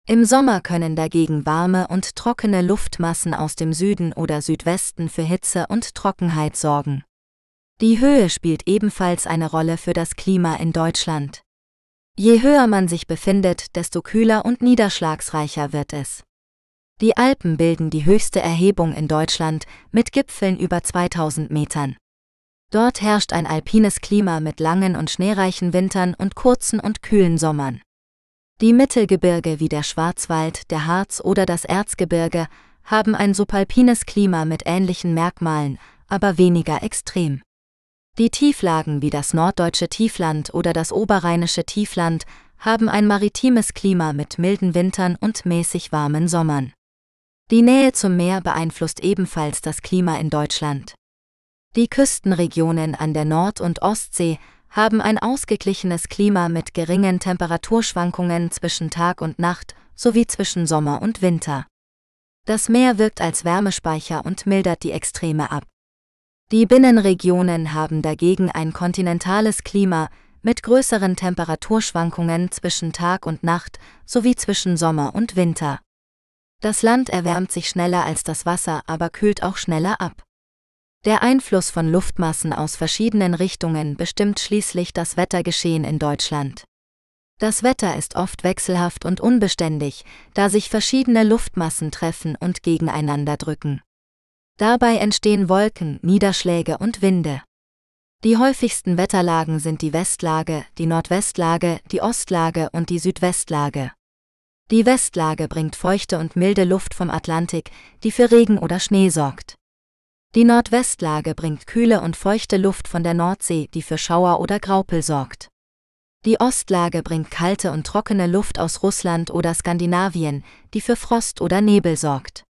Im Sommer können dagegen warme und trockene Luftmassen aus dem Süden oder Südwesten für Hitze und Trockenheit sorgen. Die Höhe spielt ebenfalls eine Rolle für das Klima in Deutschland. Je höher man sich befindet, desto kühler und niederschlagsreicher wird es. Die Alpen bilden die höchste Erhebung in Deutschland mit Gipfeln über 2000 Metern. Dort herrscht ein alpines Klima mit langen und schneereichen Wintern und kurzen und kühlen Sommern. Die Mittelgebirge wie der Schwarzwald, der Harz oder das Erzgebirge haben ein subalpines Klima mit ähnlichen Merkmalen, aber weniger extrem. Die Tieflagen wie das norddeutsche Tiefland oder das oberrheinische Tiefland haben ein maritimes Klima mit milden Wintern und mäßig warmen Sommern. Die Nähe zum Meer beeinflusst ebenfalls das Klima in Deutschland. Die Küstenregionen an der Nord- und Ostsee haben ein ausgeglichenes Klima mit geringen Temperaturschwankungen zwischen Tag und Nacht sowie zwischen Sommer und Winter. Das Meer wirkt als Wärmespeicher und mildert die Extreme ab. Die Binnenregionen haben dagegen ein kontinentales Klima mit größeren Temperaturschwankungen zwischen Tag und Nacht sowie zwischen Sommer und Winter. Das Land erwärmt sich schneller als das Wasser, aber kühlt auch schneller ab. Der Einfluss von Luftmassen aus verschiedenen Richtungen bestimmt schließlich das Wettergeschehen in Deutschland. Das Wetter ist oft wechselhaft und unbeständig, da sich verschiedene Luftmassen treffen und gegeneinander drücken. Dabei entstehen Wolken, Niederschläge und Winde. Die häufigsten Wetterlagen sind die Westlage, die Nordwestlage, die Ostlage und die Südwestlage. Die Westlage bringt feuchte und milde Luft vom Atlantik, die für Regen oder Schnee sorgt. Die Nordwestlage bringt kühle und feuchte Luft von der Nordsee, die für Schauer oder Graupel sorgt. Die Ostlage bringt kalte und trockene Luft aus Russland oder Skandinavien, die für Frost oder Nebel sorgt.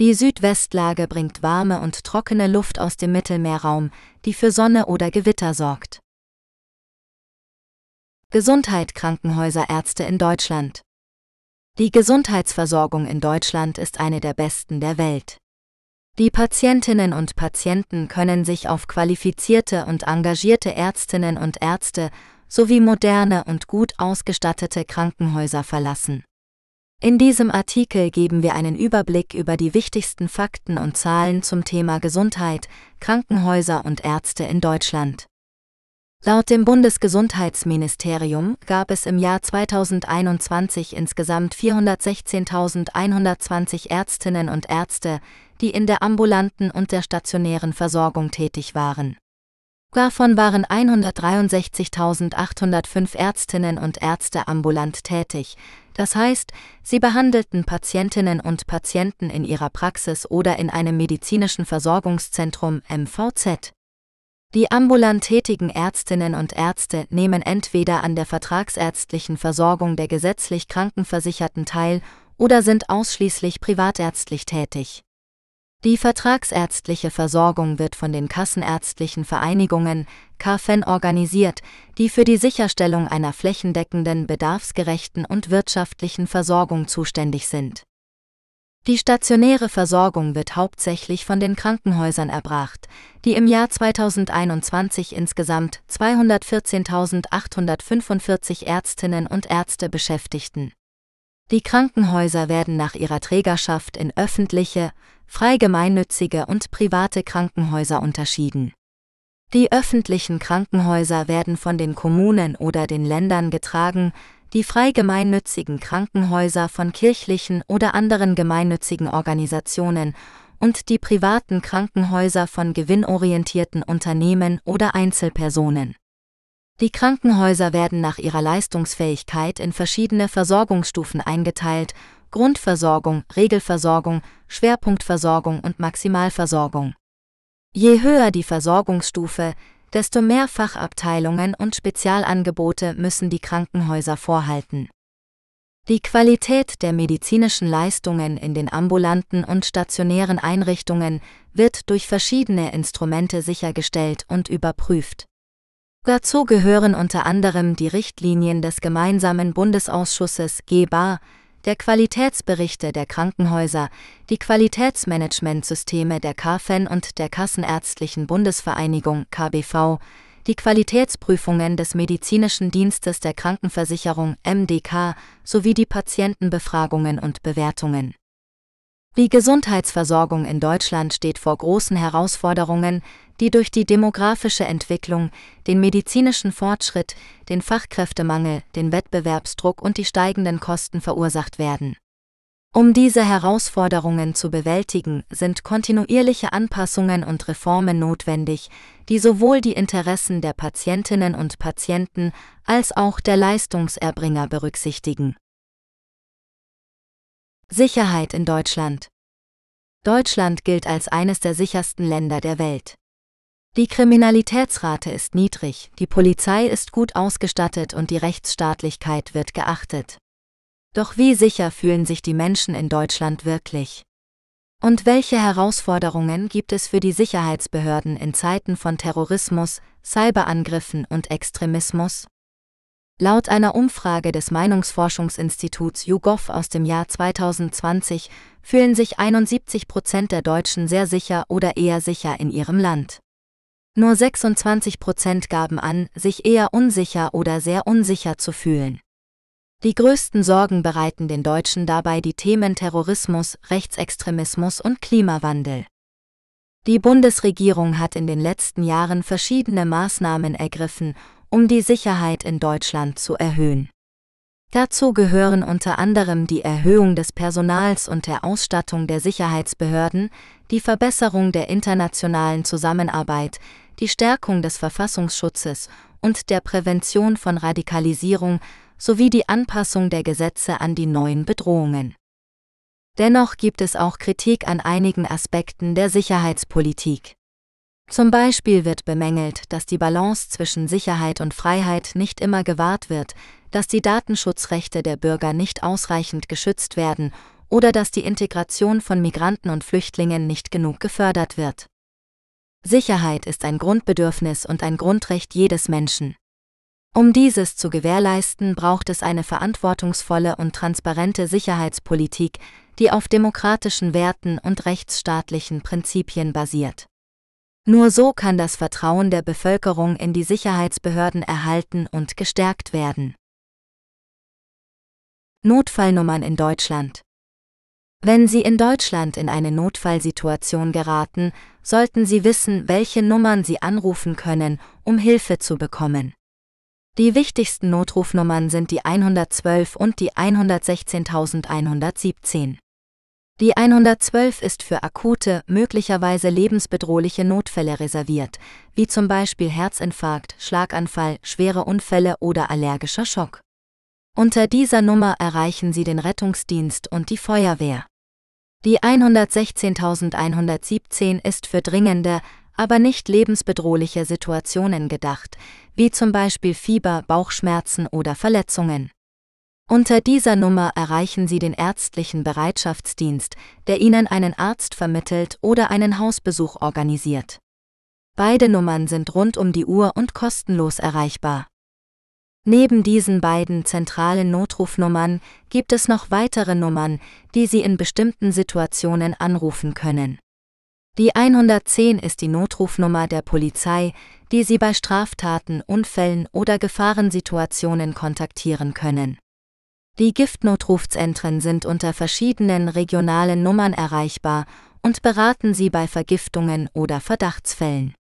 Die Südwestlage bringt warme und trockene Luft aus dem Mittelmeerraum, die für Sonne oder Gewitter sorgt. Gesundheit Krankenhäuser Ärzte in Deutschland Die Gesundheitsversorgung in Deutschland ist eine der besten der Welt. Die Patientinnen und Patienten können sich auf qualifizierte und engagierte Ärztinnen und Ärzte sowie moderne und gut ausgestattete Krankenhäuser verlassen. In diesem Artikel geben wir einen Überblick über die wichtigsten Fakten und Zahlen zum Thema Gesundheit, Krankenhäuser und Ärzte in Deutschland. Laut dem Bundesgesundheitsministerium gab es im Jahr 2021 insgesamt 416.120 Ärztinnen und Ärzte, die in der ambulanten und der stationären Versorgung tätig waren. Davon waren 163.805 Ärztinnen und Ärzte ambulant tätig, das heißt, sie behandelten Patientinnen und Patienten in ihrer Praxis oder in einem medizinischen Versorgungszentrum MVZ. Die ambulant tätigen Ärztinnen und Ärzte nehmen entweder an der vertragsärztlichen Versorgung der gesetzlich Krankenversicherten teil oder sind ausschließlich privatärztlich tätig. Die vertragsärztliche Versorgung wird von den kassenärztlichen Vereinigungen, KFEN organisiert, die für die Sicherstellung einer flächendeckenden, bedarfsgerechten und wirtschaftlichen Versorgung zuständig sind. Die stationäre Versorgung wird hauptsächlich von den Krankenhäusern erbracht, die im Jahr 2021 insgesamt 214.845 Ärztinnen und Ärzte beschäftigten. Die Krankenhäuser werden nach ihrer Trägerschaft in öffentliche, frei gemeinnützige und private Krankenhäuser unterschieden die öffentlichen Krankenhäuser werden von den Kommunen oder den Ländern getragen, die frei gemeinnützigen Krankenhäuser von kirchlichen oder anderen gemeinnützigen Organisationen und die privaten Krankenhäuser von gewinnorientierten Unternehmen oder Einzelpersonen. Die Krankenhäuser werden nach ihrer Leistungsfähigkeit in verschiedene Versorgungsstufen eingeteilt Grundversorgung, Regelversorgung, Schwerpunktversorgung und Maximalversorgung. Je höher die Versorgungsstufe, desto mehr Fachabteilungen und Spezialangebote müssen die Krankenhäuser vorhalten. Die Qualität der medizinischen Leistungen in den ambulanten und stationären Einrichtungen wird durch verschiedene Instrumente sichergestellt und überprüft. Dazu gehören unter anderem die Richtlinien des gemeinsamen Bundesausschusses GBA, der Qualitätsberichte der Krankenhäuser, die Qualitätsmanagementsysteme der KFEN und der Kassenärztlichen Bundesvereinigung KBV, die Qualitätsprüfungen des medizinischen Dienstes der Krankenversicherung MDK sowie die Patientenbefragungen und Bewertungen. Die Gesundheitsversorgung in Deutschland steht vor großen Herausforderungen, die durch die demografische Entwicklung, den medizinischen Fortschritt, den Fachkräftemangel, den Wettbewerbsdruck und die steigenden Kosten verursacht werden. Um diese Herausforderungen zu bewältigen, sind kontinuierliche Anpassungen und Reformen notwendig, die sowohl die Interessen der Patientinnen und Patienten als auch der Leistungserbringer berücksichtigen. Sicherheit in Deutschland Deutschland gilt als eines der sichersten Länder der Welt. Die Kriminalitätsrate ist niedrig, die Polizei ist gut ausgestattet und die Rechtsstaatlichkeit wird geachtet. Doch wie sicher fühlen sich die Menschen in Deutschland wirklich? Und welche Herausforderungen gibt es für die Sicherheitsbehörden in Zeiten von Terrorismus, Cyberangriffen und Extremismus? Laut einer Umfrage des Meinungsforschungsinstituts YouGov aus dem Jahr 2020 fühlen sich 71 Prozent der Deutschen sehr sicher oder eher sicher in ihrem Land. Nur 26 Prozent gaben an, sich eher unsicher oder sehr unsicher zu fühlen. Die größten Sorgen bereiten den Deutschen dabei die Themen Terrorismus, Rechtsextremismus und Klimawandel. Die Bundesregierung hat in den letzten Jahren verschiedene Maßnahmen ergriffen, um die Sicherheit in Deutschland zu erhöhen. Dazu gehören unter anderem die Erhöhung des Personals und der Ausstattung der Sicherheitsbehörden, die Verbesserung der internationalen Zusammenarbeit, die Stärkung des Verfassungsschutzes und der Prävention von Radikalisierung sowie die Anpassung der Gesetze an die neuen Bedrohungen. Dennoch gibt es auch Kritik an einigen Aspekten der Sicherheitspolitik. Zum Beispiel wird bemängelt, dass die Balance zwischen Sicherheit und Freiheit nicht immer gewahrt wird, dass die Datenschutzrechte der Bürger nicht ausreichend geschützt werden oder dass die Integration von Migranten und Flüchtlingen nicht genug gefördert wird. Sicherheit ist ein Grundbedürfnis und ein Grundrecht jedes Menschen. Um dieses zu gewährleisten, braucht es eine verantwortungsvolle und transparente Sicherheitspolitik, die auf demokratischen Werten und rechtsstaatlichen Prinzipien basiert. Nur so kann das Vertrauen der Bevölkerung in die Sicherheitsbehörden erhalten und gestärkt werden. Notfallnummern in Deutschland Wenn Sie in Deutschland in eine Notfallsituation geraten, sollten Sie wissen, welche Nummern Sie anrufen können, um Hilfe zu bekommen. Die wichtigsten Notrufnummern sind die 112 und die 116117. Die 112 ist für akute, möglicherweise lebensbedrohliche Notfälle reserviert, wie zum Beispiel Herzinfarkt, Schlaganfall, schwere Unfälle oder allergischer Schock. Unter dieser Nummer erreichen Sie den Rettungsdienst und die Feuerwehr. Die 116.117 ist für dringende, aber nicht lebensbedrohliche Situationen gedacht, wie zum Beispiel Fieber, Bauchschmerzen oder Verletzungen. Unter dieser Nummer erreichen Sie den ärztlichen Bereitschaftsdienst, der Ihnen einen Arzt vermittelt oder einen Hausbesuch organisiert. Beide Nummern sind rund um die Uhr und kostenlos erreichbar. Neben diesen beiden zentralen Notrufnummern gibt es noch weitere Nummern, die Sie in bestimmten Situationen anrufen können. Die 110 ist die Notrufnummer der Polizei, die Sie bei Straftaten, Unfällen oder Gefahrensituationen kontaktieren können. Die Giftnotrufzentren sind unter verschiedenen regionalen Nummern erreichbar und beraten Sie bei Vergiftungen oder Verdachtsfällen.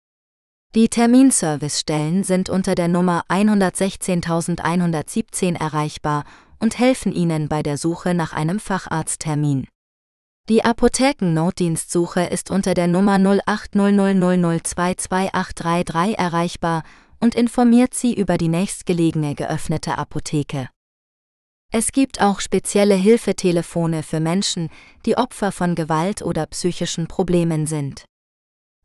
Die Terminservicestellen sind unter der Nummer 116117 erreichbar und helfen Ihnen bei der Suche nach einem Facharzttermin. Die Apotheken-Notdienstsuche ist unter der Nummer 080000228833 erreichbar und informiert Sie über die nächstgelegene geöffnete Apotheke. Es gibt auch spezielle Hilfetelefone für Menschen, die Opfer von Gewalt oder psychischen Problemen sind.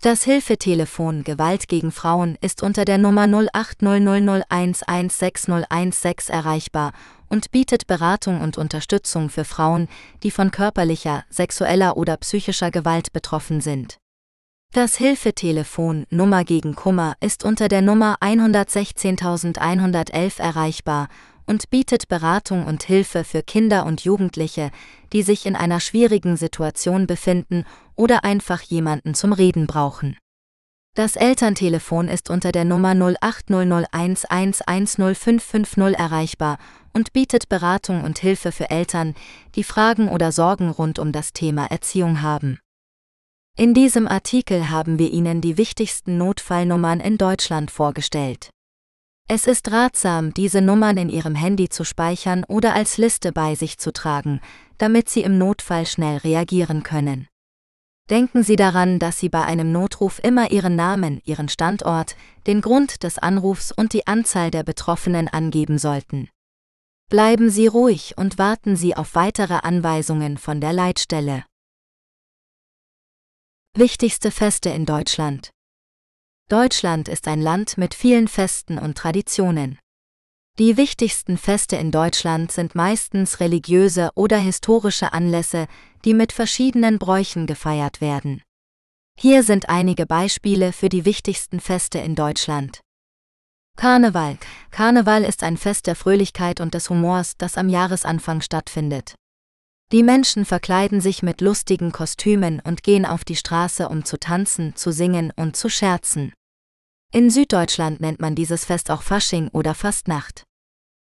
Das Hilfetelefon Gewalt gegen Frauen ist unter der Nummer 08000116016 erreichbar und bietet Beratung und Unterstützung für Frauen, die von körperlicher, sexueller oder psychischer Gewalt betroffen sind. Das Hilfetelefon Nummer gegen Kummer ist unter der Nummer 116111 erreichbar und bietet Beratung und Hilfe für Kinder und Jugendliche, die sich in einer schwierigen Situation befinden oder einfach jemanden zum Reden brauchen. Das Elterntelefon ist unter der Nummer 0800111105550 erreichbar und bietet Beratung und Hilfe für Eltern, die Fragen oder Sorgen rund um das Thema Erziehung haben. In diesem Artikel haben wir Ihnen die wichtigsten Notfallnummern in Deutschland vorgestellt. Es ist ratsam, diese Nummern in Ihrem Handy zu speichern oder als Liste bei sich zu tragen, damit Sie im Notfall schnell reagieren können. Denken Sie daran, dass Sie bei einem Notruf immer Ihren Namen, Ihren Standort, den Grund des Anrufs und die Anzahl der Betroffenen angeben sollten. Bleiben Sie ruhig und warten Sie auf weitere Anweisungen von der Leitstelle. Wichtigste Feste in Deutschland Deutschland ist ein Land mit vielen Festen und Traditionen. Die wichtigsten Feste in Deutschland sind meistens religiöse oder historische Anlässe, die mit verschiedenen Bräuchen gefeiert werden. Hier sind einige Beispiele für die wichtigsten Feste in Deutschland. Karneval. Karneval ist ein Fest der Fröhlichkeit und des Humors, das am Jahresanfang stattfindet. Die Menschen verkleiden sich mit lustigen Kostümen und gehen auf die Straße, um zu tanzen, zu singen und zu scherzen. In Süddeutschland nennt man dieses Fest auch Fasching oder Fastnacht.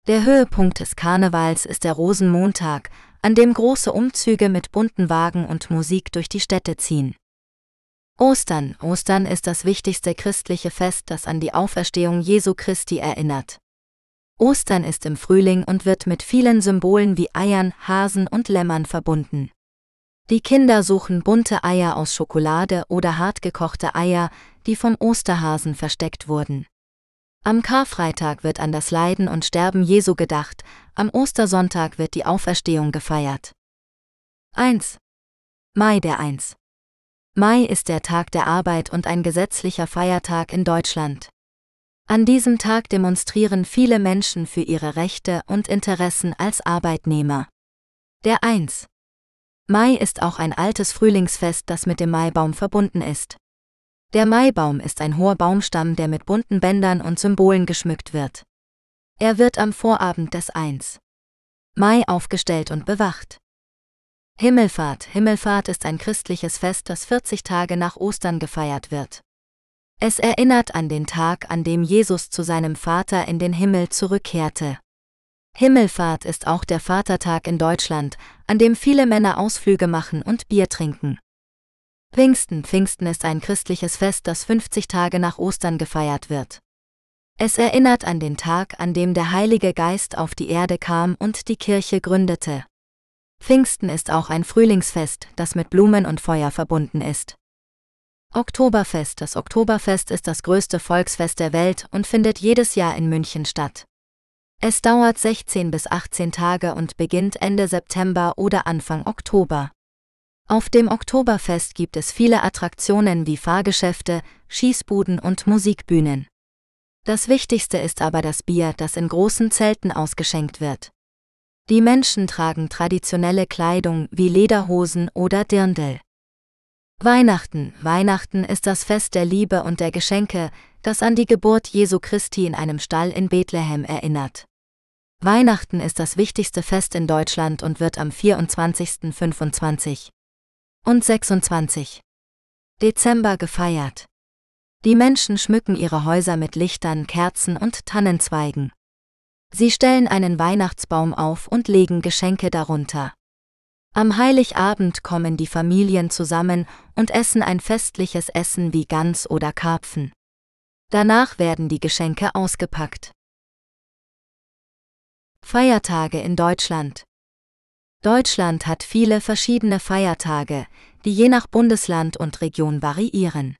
Der Höhepunkt des Karnevals ist der Rosenmontag, an dem große Umzüge mit bunten Wagen und Musik durch die Städte ziehen. Ostern, Ostern ist das wichtigste christliche Fest, das an die Auferstehung Jesu Christi erinnert. Ostern ist im Frühling und wird mit vielen Symbolen wie Eiern, Hasen und Lämmern verbunden. Die Kinder suchen bunte Eier aus Schokolade oder hartgekochte Eier, die vom Osterhasen versteckt wurden. Am Karfreitag wird an das Leiden und Sterben Jesu gedacht, am Ostersonntag wird die Auferstehung gefeiert. 1. Mai der 1. Mai ist der Tag der Arbeit und ein gesetzlicher Feiertag in Deutschland. An diesem Tag demonstrieren viele Menschen für ihre Rechte und Interessen als Arbeitnehmer. Der 1. Mai ist auch ein altes Frühlingsfest, das mit dem Maibaum verbunden ist. Der Maibaum ist ein hoher Baumstamm, der mit bunten Bändern und Symbolen geschmückt wird. Er wird am Vorabend des 1. Mai aufgestellt und bewacht. Himmelfahrt Himmelfahrt ist ein christliches Fest, das 40 Tage nach Ostern gefeiert wird. Es erinnert an den Tag, an dem Jesus zu seinem Vater in den Himmel zurückkehrte. Himmelfahrt ist auch der Vatertag in Deutschland, an dem viele Männer Ausflüge machen und Bier trinken. Pfingsten Pfingsten ist ein christliches Fest, das 50 Tage nach Ostern gefeiert wird. Es erinnert an den Tag, an dem der Heilige Geist auf die Erde kam und die Kirche gründete. Pfingsten ist auch ein Frühlingsfest, das mit Blumen und Feuer verbunden ist. Oktoberfest Das Oktoberfest ist das größte Volksfest der Welt und findet jedes Jahr in München statt. Es dauert 16 bis 18 Tage und beginnt Ende September oder Anfang Oktober. Auf dem Oktoberfest gibt es viele Attraktionen wie Fahrgeschäfte, Schießbuden und Musikbühnen. Das Wichtigste ist aber das Bier, das in großen Zelten ausgeschenkt wird. Die Menschen tragen traditionelle Kleidung wie Lederhosen oder Dirndl. Weihnachten, Weihnachten ist das Fest der Liebe und der Geschenke, das an die Geburt Jesu Christi in einem Stall in Bethlehem erinnert. Weihnachten ist das wichtigste Fest in Deutschland und wird am 24.25 und 26. Dezember gefeiert. Die Menschen schmücken ihre Häuser mit Lichtern, Kerzen und Tannenzweigen. Sie stellen einen Weihnachtsbaum auf und legen Geschenke darunter. Am Heiligabend kommen die Familien zusammen und essen ein festliches Essen wie Gans oder Karpfen. Danach werden die Geschenke ausgepackt. Feiertage in Deutschland Deutschland hat viele verschiedene Feiertage, die je nach Bundesland und Region variieren.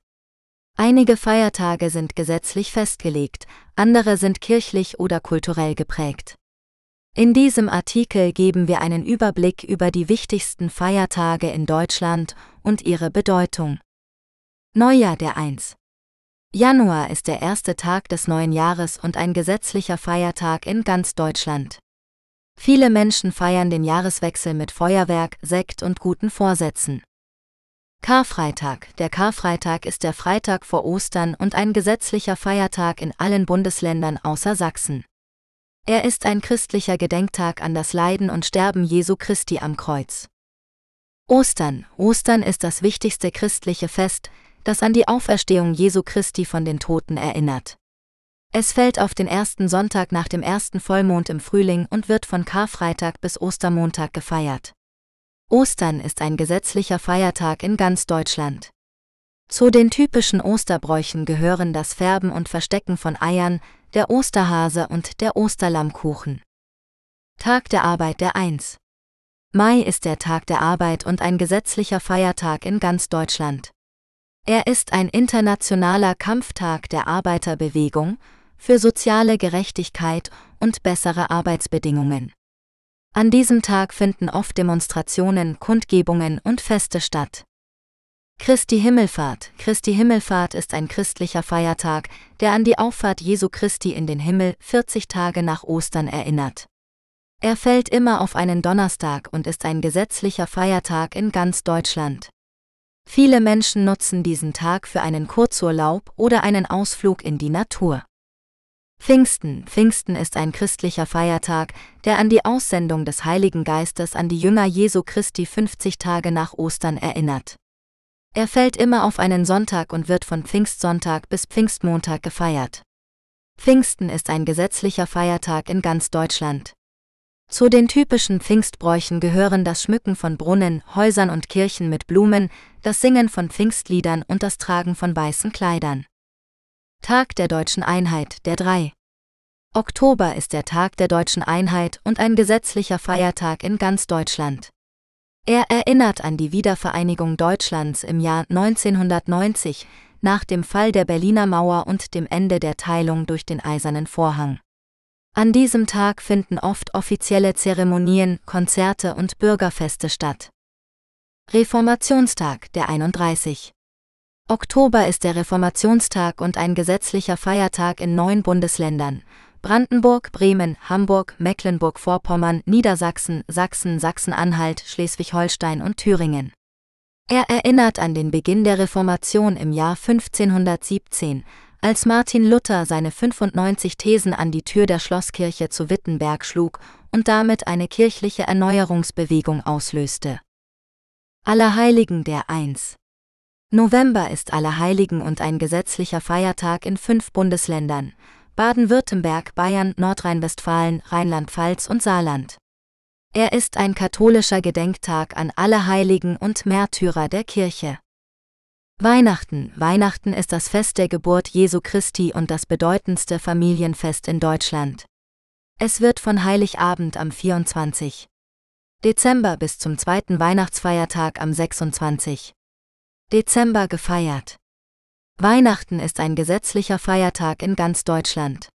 Einige Feiertage sind gesetzlich festgelegt, andere sind kirchlich oder kulturell geprägt. In diesem Artikel geben wir einen Überblick über die wichtigsten Feiertage in Deutschland und ihre Bedeutung. Neujahr der 1. Januar ist der erste Tag des neuen Jahres und ein gesetzlicher Feiertag in ganz Deutschland. Viele Menschen feiern den Jahreswechsel mit Feuerwerk, Sekt und guten Vorsätzen. Karfreitag. Der Karfreitag ist der Freitag vor Ostern und ein gesetzlicher Feiertag in allen Bundesländern außer Sachsen. Er ist ein christlicher Gedenktag an das Leiden und Sterben Jesu Christi am Kreuz. Ostern. Ostern ist das wichtigste christliche Fest, das an die Auferstehung Jesu Christi von den Toten erinnert. Es fällt auf den ersten Sonntag nach dem ersten Vollmond im Frühling und wird von Karfreitag bis Ostermontag gefeiert. Ostern ist ein gesetzlicher Feiertag in ganz Deutschland. Zu den typischen Osterbräuchen gehören das Färben und Verstecken von Eiern, der Osterhase und der Osterlammkuchen. Tag der Arbeit der 1. Mai ist der Tag der Arbeit und ein gesetzlicher Feiertag in ganz Deutschland. Er ist ein internationaler Kampftag der Arbeiterbewegung für soziale Gerechtigkeit und bessere Arbeitsbedingungen. An diesem Tag finden oft Demonstrationen, Kundgebungen und Feste statt. Christi Himmelfahrt Christi Himmelfahrt ist ein christlicher Feiertag, der an die Auffahrt Jesu Christi in den Himmel 40 Tage nach Ostern erinnert. Er fällt immer auf einen Donnerstag und ist ein gesetzlicher Feiertag in ganz Deutschland. Viele Menschen nutzen diesen Tag für einen Kurzurlaub oder einen Ausflug in die Natur. Pfingsten. Pfingsten ist ein christlicher Feiertag, der an die Aussendung des Heiligen Geistes an die Jünger Jesu Christi 50 Tage nach Ostern erinnert. Er fällt immer auf einen Sonntag und wird von Pfingstsonntag bis Pfingstmontag gefeiert. Pfingsten ist ein gesetzlicher Feiertag in ganz Deutschland. Zu den typischen Pfingstbräuchen gehören das Schmücken von Brunnen, Häusern und Kirchen mit Blumen, das Singen von Pfingstliedern und das Tragen von weißen Kleidern. Tag der deutschen Einheit, der 3. Oktober ist der Tag der deutschen Einheit und ein gesetzlicher Feiertag in ganz Deutschland. Er erinnert an die Wiedervereinigung Deutschlands im Jahr 1990 nach dem Fall der Berliner Mauer und dem Ende der Teilung durch den Eisernen Vorhang. An diesem Tag finden oft offizielle Zeremonien, Konzerte und Bürgerfeste statt. Reformationstag, der 31. Oktober ist der Reformationstag und ein gesetzlicher Feiertag in neun Bundesländern. Brandenburg, Bremen, Hamburg, Mecklenburg-Vorpommern, Niedersachsen, Sachsen, Sachsen-Anhalt, Schleswig-Holstein und Thüringen. Er erinnert an den Beginn der Reformation im Jahr 1517, als Martin Luther seine 95 Thesen an die Tür der Schlosskirche zu Wittenberg schlug und damit eine kirchliche Erneuerungsbewegung auslöste. Allerheiligen der Eins. November ist Allerheiligen und ein gesetzlicher Feiertag in fünf Bundesländern Baden-Württemberg, Bayern, Nordrhein-Westfalen, Rheinland-Pfalz und Saarland. Er ist ein katholischer Gedenktag an alle Heiligen und Märtyrer der Kirche. Weihnachten. Weihnachten ist das Fest der Geburt Jesu Christi und das bedeutendste Familienfest in Deutschland. Es wird von Heiligabend am 24. Dezember bis zum zweiten Weihnachtsfeiertag am 26. Dezember gefeiert. Weihnachten ist ein gesetzlicher Feiertag in ganz Deutschland.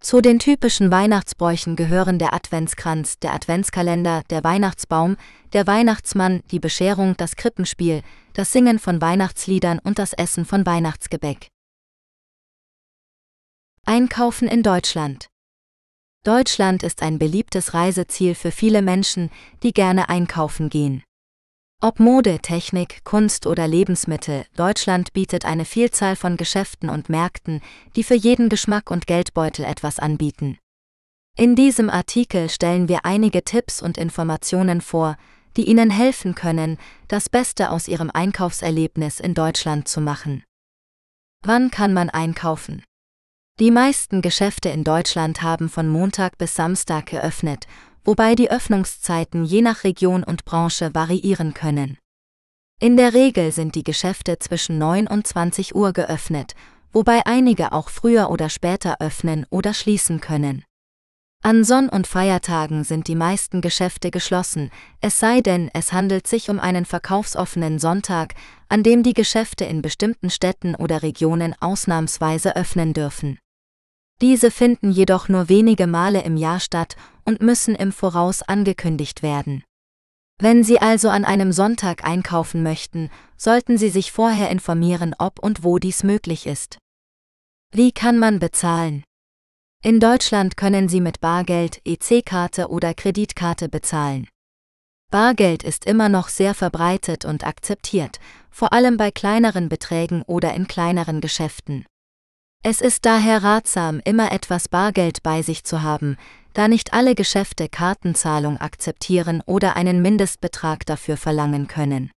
Zu den typischen Weihnachtsbräuchen gehören der Adventskranz, der Adventskalender, der Weihnachtsbaum, der Weihnachtsmann, die Bescherung, das Krippenspiel, das Singen von Weihnachtsliedern und das Essen von Weihnachtsgebäck. Einkaufen in Deutschland. Deutschland ist ein beliebtes Reiseziel für viele Menschen, die gerne einkaufen gehen. Ob Mode, Technik, Kunst oder Lebensmittel, Deutschland bietet eine Vielzahl von Geschäften und Märkten, die für jeden Geschmack und Geldbeutel etwas anbieten. In diesem Artikel stellen wir einige Tipps und Informationen vor, die Ihnen helfen können, das Beste aus Ihrem Einkaufserlebnis in Deutschland zu machen. Wann kann man einkaufen? Die meisten Geschäfte in Deutschland haben von Montag bis Samstag geöffnet wobei die Öffnungszeiten je nach Region und Branche variieren können. In der Regel sind die Geschäfte zwischen 9 und 20 Uhr geöffnet, wobei einige auch früher oder später öffnen oder schließen können. An Sonn- und Feiertagen sind die meisten Geschäfte geschlossen, es sei denn, es handelt sich um einen verkaufsoffenen Sonntag, an dem die Geschäfte in bestimmten Städten oder Regionen ausnahmsweise öffnen dürfen. Diese finden jedoch nur wenige Male im Jahr statt und müssen im Voraus angekündigt werden. Wenn Sie also an einem Sonntag einkaufen möchten, sollten Sie sich vorher informieren, ob und wo dies möglich ist. Wie kann man bezahlen? In Deutschland können Sie mit Bargeld, EC-Karte oder Kreditkarte bezahlen. Bargeld ist immer noch sehr verbreitet und akzeptiert, vor allem bei kleineren Beträgen oder in kleineren Geschäften. Es ist daher ratsam, immer etwas Bargeld bei sich zu haben, da nicht alle Geschäfte Kartenzahlung akzeptieren oder einen Mindestbetrag dafür verlangen können.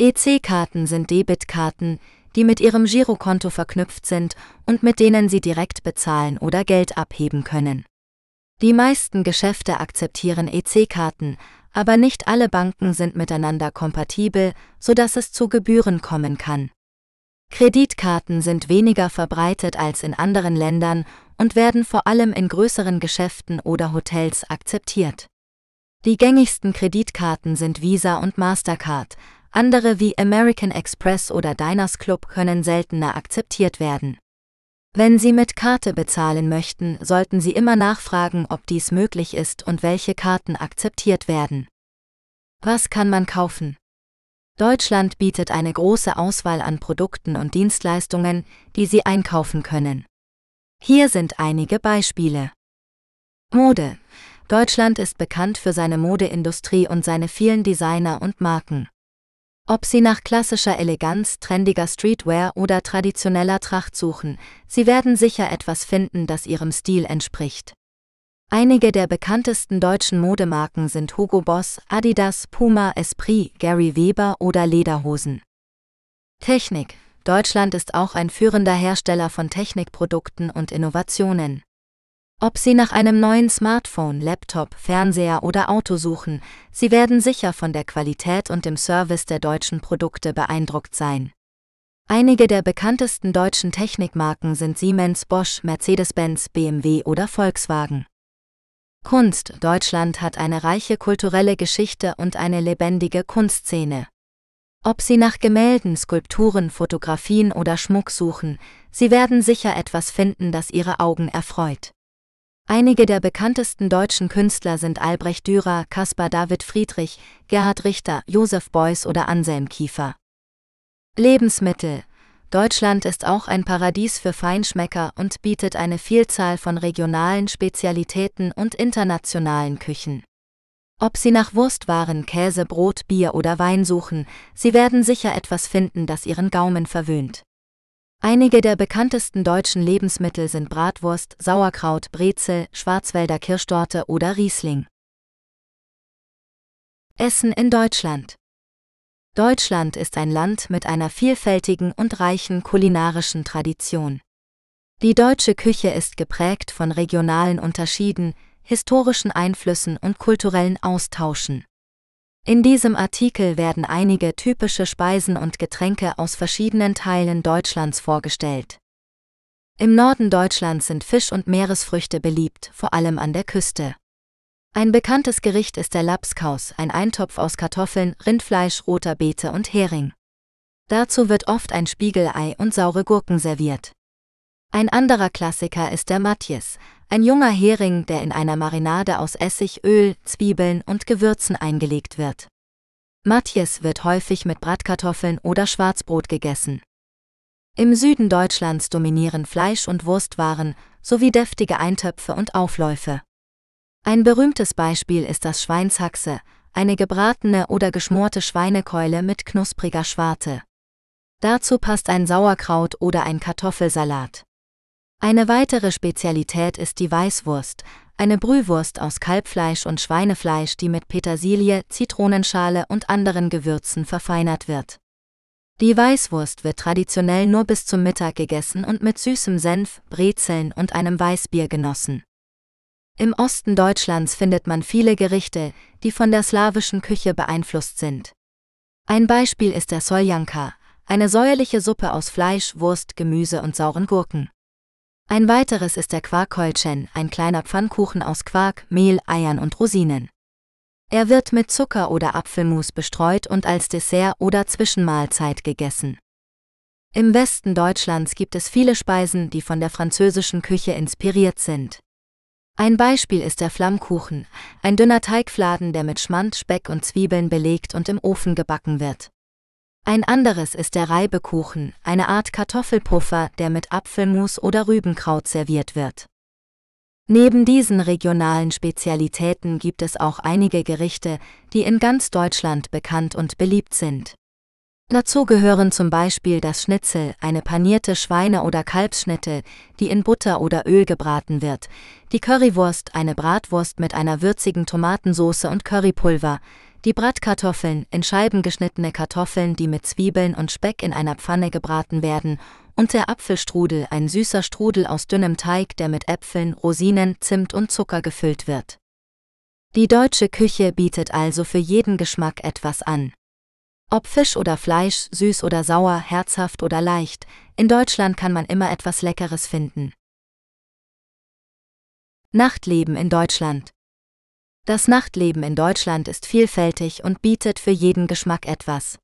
EC-Karten sind Debitkarten, die mit ihrem Girokonto verknüpft sind und mit denen sie direkt bezahlen oder Geld abheben können. Die meisten Geschäfte akzeptieren EC-Karten, aber nicht alle Banken sind miteinander kompatibel, sodass es zu Gebühren kommen kann. Kreditkarten sind weniger verbreitet als in anderen Ländern und werden vor allem in größeren Geschäften oder Hotels akzeptiert. Die gängigsten Kreditkarten sind Visa und Mastercard, andere wie American Express oder Diners Club können seltener akzeptiert werden. Wenn Sie mit Karte bezahlen möchten, sollten Sie immer nachfragen, ob dies möglich ist und welche Karten akzeptiert werden. Was kann man kaufen? Deutschland bietet eine große Auswahl an Produkten und Dienstleistungen, die Sie einkaufen können. Hier sind einige Beispiele. Mode. Deutschland ist bekannt für seine Modeindustrie und seine vielen Designer und Marken. Ob Sie nach klassischer Eleganz, trendiger Streetwear oder traditioneller Tracht suchen, Sie werden sicher etwas finden, das Ihrem Stil entspricht. Einige der bekanntesten deutschen Modemarken sind Hugo Boss, Adidas, Puma, Esprit, Gary Weber oder Lederhosen. Technik. Deutschland ist auch ein führender Hersteller von Technikprodukten und Innovationen. Ob Sie nach einem neuen Smartphone, Laptop, Fernseher oder Auto suchen, Sie werden sicher von der Qualität und dem Service der deutschen Produkte beeindruckt sein. Einige der bekanntesten deutschen Technikmarken sind Siemens, Bosch, Mercedes-Benz, BMW oder Volkswagen. Kunst Deutschland hat eine reiche kulturelle Geschichte und eine lebendige Kunstszene. Ob Sie nach Gemälden, Skulpturen, Fotografien oder Schmuck suchen, Sie werden sicher etwas finden, das Ihre Augen erfreut. Einige der bekanntesten deutschen Künstler sind Albrecht Dürer, Caspar David Friedrich, Gerhard Richter, Josef Beuys oder Anselm Kiefer. Lebensmittel Deutschland ist auch ein Paradies für Feinschmecker und bietet eine Vielzahl von regionalen Spezialitäten und internationalen Küchen. Ob Sie nach Wurstwaren, Käse, Brot, Bier oder Wein suchen, Sie werden sicher etwas finden, das Ihren Gaumen verwöhnt. Einige der bekanntesten deutschen Lebensmittel sind Bratwurst, Sauerkraut, Brezel, Schwarzwälder Kirschtorte oder Riesling. Essen in Deutschland Deutschland ist ein Land mit einer vielfältigen und reichen kulinarischen Tradition. Die deutsche Küche ist geprägt von regionalen Unterschieden, historischen Einflüssen und kulturellen Austauschen. In diesem Artikel werden einige typische Speisen und Getränke aus verschiedenen Teilen Deutschlands vorgestellt. Im Norden Deutschlands sind Fisch und Meeresfrüchte beliebt, vor allem an der Küste. Ein bekanntes Gericht ist der Lapskaus, ein Eintopf aus Kartoffeln, Rindfleisch, roter Beete und Hering. Dazu wird oft ein Spiegelei und saure Gurken serviert. Ein anderer Klassiker ist der Matjes, ein junger Hering, der in einer Marinade aus Essig, Öl, Zwiebeln und Gewürzen eingelegt wird. Matjes wird häufig mit Bratkartoffeln oder Schwarzbrot gegessen. Im Süden Deutschlands dominieren Fleisch- und Wurstwaren sowie deftige Eintöpfe und Aufläufe. Ein berühmtes Beispiel ist das Schweinshaxe, eine gebratene oder geschmorte Schweinekeule mit knuspriger Schwarte. Dazu passt ein Sauerkraut oder ein Kartoffelsalat. Eine weitere Spezialität ist die Weißwurst, eine Brühwurst aus Kalbfleisch und Schweinefleisch, die mit Petersilie, Zitronenschale und anderen Gewürzen verfeinert wird. Die Weißwurst wird traditionell nur bis zum Mittag gegessen und mit süßem Senf, Brezeln und einem Weißbier genossen. Im Osten Deutschlands findet man viele Gerichte, die von der slawischen Küche beeinflusst sind. Ein Beispiel ist der Soljanka, eine säuerliche Suppe aus Fleisch, Wurst, Gemüse und sauren Gurken. Ein weiteres ist der Quarkkolchen, ein kleiner Pfannkuchen aus Quark, Mehl, Eiern und Rosinen. Er wird mit Zucker oder Apfelmus bestreut und als Dessert oder Zwischenmahlzeit gegessen. Im Westen Deutschlands gibt es viele Speisen, die von der französischen Küche inspiriert sind. Ein Beispiel ist der Flammkuchen, ein dünner Teigfladen, der mit Schmand, Speck und Zwiebeln belegt und im Ofen gebacken wird. Ein anderes ist der Reibekuchen, eine Art Kartoffelpuffer, der mit Apfelmus oder Rübenkraut serviert wird. Neben diesen regionalen Spezialitäten gibt es auch einige Gerichte, die in ganz Deutschland bekannt und beliebt sind. Dazu gehören zum Beispiel das Schnitzel, eine panierte Schweine- oder Kalbsschnitte, die in Butter oder Öl gebraten wird, die Currywurst, eine Bratwurst mit einer würzigen Tomatensauce und Currypulver, die Bratkartoffeln, in Scheiben geschnittene Kartoffeln, die mit Zwiebeln und Speck in einer Pfanne gebraten werden, und der Apfelstrudel, ein süßer Strudel aus dünnem Teig, der mit Äpfeln, Rosinen, Zimt und Zucker gefüllt wird. Die deutsche Küche bietet also für jeden Geschmack etwas an. Ob Fisch oder Fleisch, süß oder sauer, herzhaft oder leicht, in Deutschland kann man immer etwas Leckeres finden. Nachtleben in Deutschland Das Nachtleben in Deutschland ist vielfältig und bietet für jeden Geschmack etwas.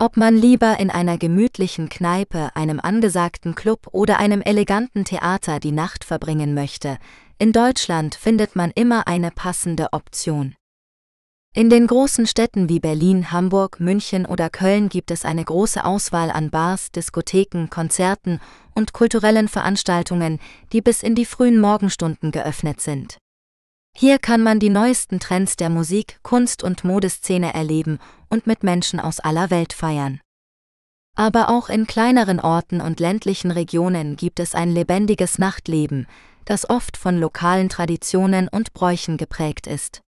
Ob man lieber in einer gemütlichen Kneipe, einem angesagten Club oder einem eleganten Theater die Nacht verbringen möchte, in Deutschland findet man immer eine passende Option. In den großen Städten wie Berlin, Hamburg, München oder Köln gibt es eine große Auswahl an Bars, Diskotheken, Konzerten und kulturellen Veranstaltungen, die bis in die frühen Morgenstunden geöffnet sind. Hier kann man die neuesten Trends der Musik, Kunst und Modeszene erleben und mit Menschen aus aller Welt feiern. Aber auch in kleineren Orten und ländlichen Regionen gibt es ein lebendiges Nachtleben, das oft von lokalen Traditionen und Bräuchen geprägt ist.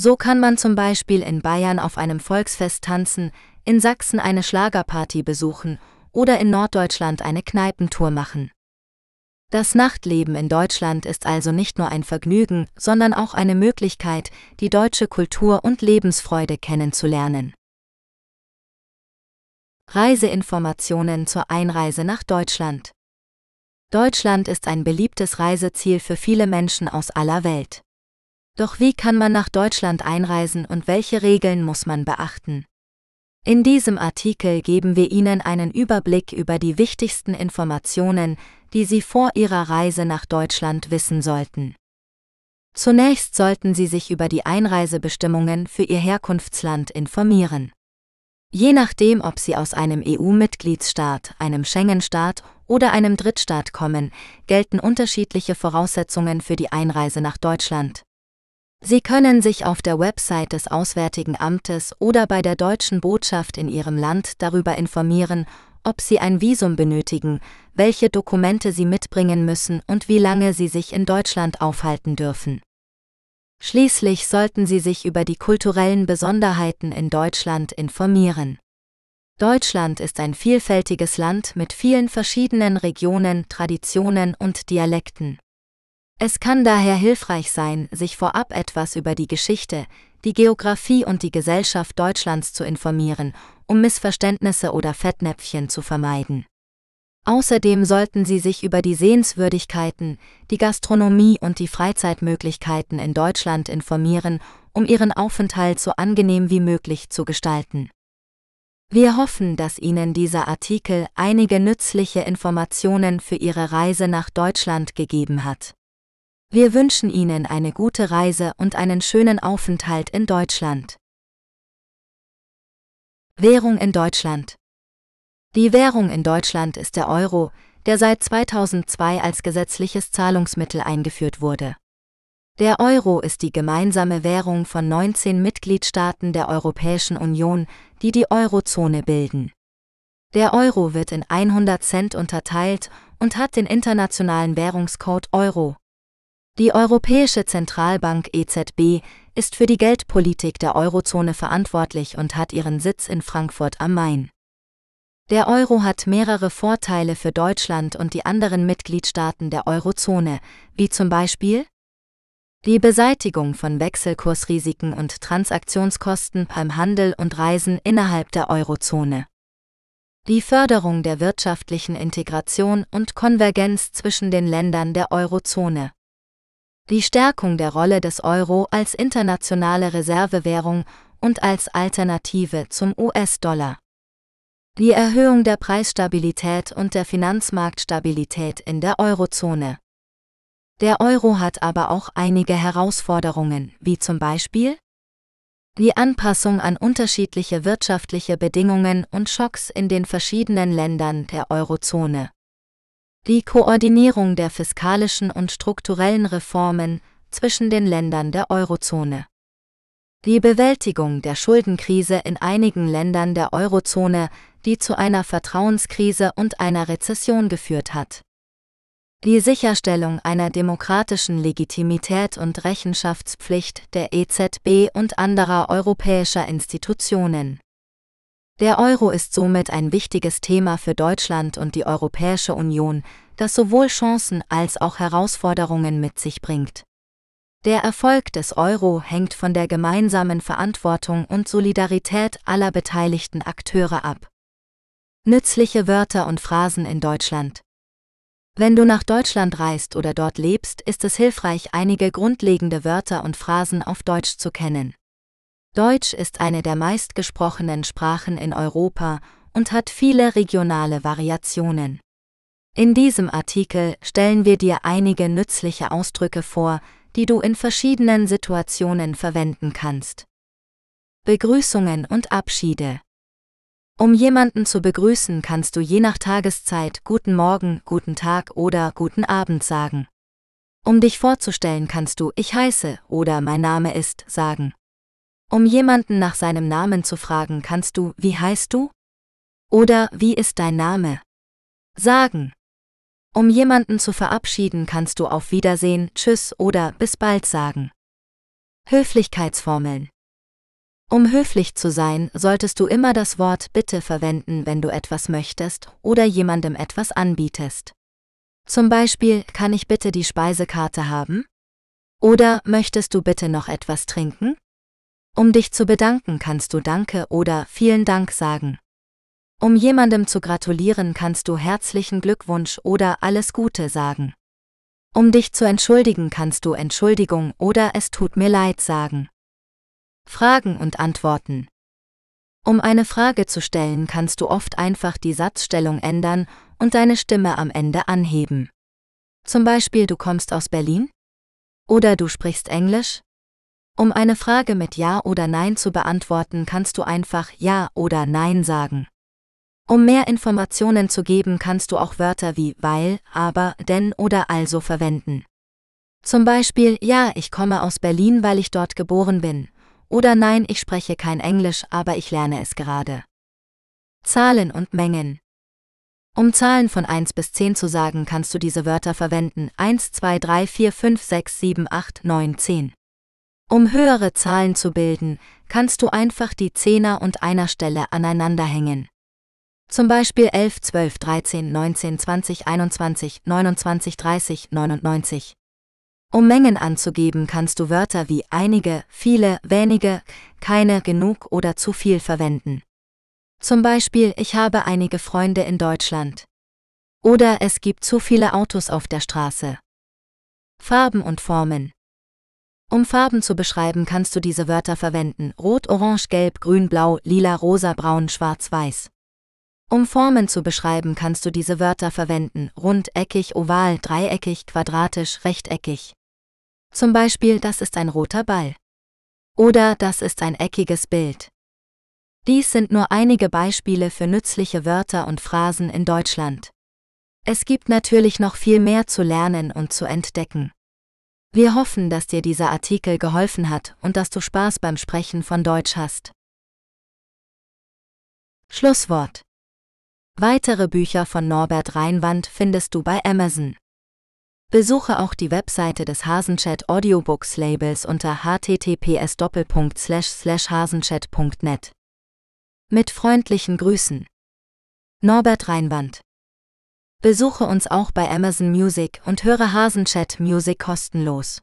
So kann man zum Beispiel in Bayern auf einem Volksfest tanzen, in Sachsen eine Schlagerparty besuchen oder in Norddeutschland eine Kneipentour machen. Das Nachtleben in Deutschland ist also nicht nur ein Vergnügen, sondern auch eine Möglichkeit, die deutsche Kultur und Lebensfreude kennenzulernen. Reiseinformationen zur Einreise nach Deutschland Deutschland ist ein beliebtes Reiseziel für viele Menschen aus aller Welt. Doch wie kann man nach Deutschland einreisen und welche Regeln muss man beachten? In diesem Artikel geben wir Ihnen einen Überblick über die wichtigsten Informationen, die Sie vor Ihrer Reise nach Deutschland wissen sollten. Zunächst sollten Sie sich über die Einreisebestimmungen für Ihr Herkunftsland informieren. Je nachdem, ob Sie aus einem EU-Mitgliedsstaat, einem Schengen-Staat oder einem Drittstaat kommen, gelten unterschiedliche Voraussetzungen für die Einreise nach Deutschland. Sie können sich auf der Website des Auswärtigen Amtes oder bei der deutschen Botschaft in Ihrem Land darüber informieren, ob Sie ein Visum benötigen, welche Dokumente Sie mitbringen müssen und wie lange Sie sich in Deutschland aufhalten dürfen. Schließlich sollten Sie sich über die kulturellen Besonderheiten in Deutschland informieren. Deutschland ist ein vielfältiges Land mit vielen verschiedenen Regionen, Traditionen und Dialekten. Es kann daher hilfreich sein, sich vorab etwas über die Geschichte, die Geografie und die Gesellschaft Deutschlands zu informieren, um Missverständnisse oder Fettnäpfchen zu vermeiden. Außerdem sollten Sie sich über die Sehenswürdigkeiten, die Gastronomie und die Freizeitmöglichkeiten in Deutschland informieren, um Ihren Aufenthalt so angenehm wie möglich zu gestalten. Wir hoffen, dass Ihnen dieser Artikel einige nützliche Informationen für Ihre Reise nach Deutschland gegeben hat. Wir wünschen Ihnen eine gute Reise und einen schönen Aufenthalt in Deutschland. Währung in Deutschland. Die Währung in Deutschland ist der Euro, der seit 2002 als gesetzliches Zahlungsmittel eingeführt wurde. Der Euro ist die gemeinsame Währung von 19 Mitgliedstaaten der Europäischen Union, die die Eurozone bilden. Der Euro wird in 100 Cent unterteilt und hat den internationalen Währungscode Euro. Die Europäische Zentralbank EZB ist für die Geldpolitik der Eurozone verantwortlich und hat ihren Sitz in Frankfurt am Main. Der Euro hat mehrere Vorteile für Deutschland und die anderen Mitgliedstaaten der Eurozone, wie zum Beispiel die Beseitigung von Wechselkursrisiken und Transaktionskosten beim Handel und Reisen innerhalb der Eurozone. Die Förderung der wirtschaftlichen Integration und Konvergenz zwischen den Ländern der Eurozone. Die Stärkung der Rolle des Euro als internationale Reservewährung und als Alternative zum US-Dollar. Die Erhöhung der Preisstabilität und der Finanzmarktstabilität in der Eurozone. Der Euro hat aber auch einige Herausforderungen, wie zum Beispiel die Anpassung an unterschiedliche wirtschaftliche Bedingungen und Schocks in den verschiedenen Ländern der Eurozone. Die Koordinierung der fiskalischen und strukturellen Reformen zwischen den Ländern der Eurozone. Die Bewältigung der Schuldenkrise in einigen Ländern der Eurozone, die zu einer Vertrauenskrise und einer Rezession geführt hat. Die Sicherstellung einer demokratischen Legitimität und Rechenschaftspflicht der EZB und anderer europäischer Institutionen. Der Euro ist somit ein wichtiges Thema für Deutschland und die Europäische Union, das sowohl Chancen als auch Herausforderungen mit sich bringt. Der Erfolg des Euro hängt von der gemeinsamen Verantwortung und Solidarität aller beteiligten Akteure ab. Nützliche Wörter und Phrasen in Deutschland. Wenn du nach Deutschland reist oder dort lebst, ist es hilfreich, einige grundlegende Wörter und Phrasen auf Deutsch zu kennen. Deutsch ist eine der meistgesprochenen Sprachen in Europa und hat viele regionale Variationen. In diesem Artikel stellen wir dir einige nützliche Ausdrücke vor, die du in verschiedenen Situationen verwenden kannst. Begrüßungen und Abschiede. Um jemanden zu begrüßen, kannst du je nach Tageszeit Guten Morgen, Guten Tag oder Guten Abend sagen. Um dich vorzustellen, kannst du Ich heiße oder Mein Name ist sagen. Um jemanden nach seinem Namen zu fragen, kannst du, wie heißt du? Oder wie ist dein Name? Sagen. Um jemanden zu verabschieden, kannst du auf Wiedersehen, Tschüss oder bis bald sagen. Höflichkeitsformeln. Um höflich zu sein, solltest du immer das Wort Bitte verwenden, wenn du etwas möchtest oder jemandem etwas anbietest. Zum Beispiel, kann ich bitte die Speisekarte haben? Oder möchtest du bitte noch etwas trinken? Um dich zu bedanken kannst du Danke oder Vielen Dank sagen. Um jemandem zu gratulieren kannst du herzlichen Glückwunsch oder alles Gute sagen. Um dich zu entschuldigen kannst du Entschuldigung oder es tut mir leid sagen. Fragen und Antworten. Um eine Frage zu stellen kannst du oft einfach die Satzstellung ändern und deine Stimme am Ende anheben. Zum Beispiel du kommst aus Berlin? Oder du sprichst Englisch? Um eine Frage mit Ja oder Nein zu beantworten, kannst du einfach Ja oder Nein sagen. Um mehr Informationen zu geben, kannst du auch Wörter wie weil, aber, denn oder also verwenden. Zum Beispiel Ja, ich komme aus Berlin, weil ich dort geboren bin. Oder Nein, ich spreche kein Englisch, aber ich lerne es gerade. Zahlen und Mengen. Um Zahlen von 1 bis 10 zu sagen, kannst du diese Wörter verwenden. 1, 2, 3, 4, 5, 6, 7, 8, 9, 10. Um höhere Zahlen zu bilden, kannst du einfach die Zehner und Einerstelle aneinander hängen. Zum Beispiel 11, 12, 13, 19, 20, 21, 29, 30, 99. Um Mengen anzugeben, kannst du Wörter wie einige, viele, wenige, keine, genug oder zu viel verwenden. Zum Beispiel ich habe einige Freunde in Deutschland. Oder es gibt zu viele Autos auf der Straße. Farben und Formen. Um Farben zu beschreiben, kannst du diese Wörter verwenden: rot, orange, gelb, grün, blau, lila, rosa, braun, schwarz, weiß. Um Formen zu beschreiben, kannst du diese Wörter verwenden: rund, eckig, oval, dreieckig, quadratisch, rechteckig. Zum Beispiel, das ist ein roter Ball. Oder das ist ein eckiges Bild. Dies sind nur einige Beispiele für nützliche Wörter und Phrasen in Deutschland. Es gibt natürlich noch viel mehr zu lernen und zu entdecken. Wir hoffen, dass dir dieser Artikel geholfen hat und dass du Spaß beim Sprechen von Deutsch hast. Schlusswort. Weitere Bücher von Norbert Reinwand findest du bei Amazon. Besuche auch die Webseite des Hasenchat Audiobooks Labels unter https://hasenchat.net. Mit freundlichen Grüßen. Norbert Reinwand Besuche uns auch bei Amazon Music und höre Hasenchat Music kostenlos.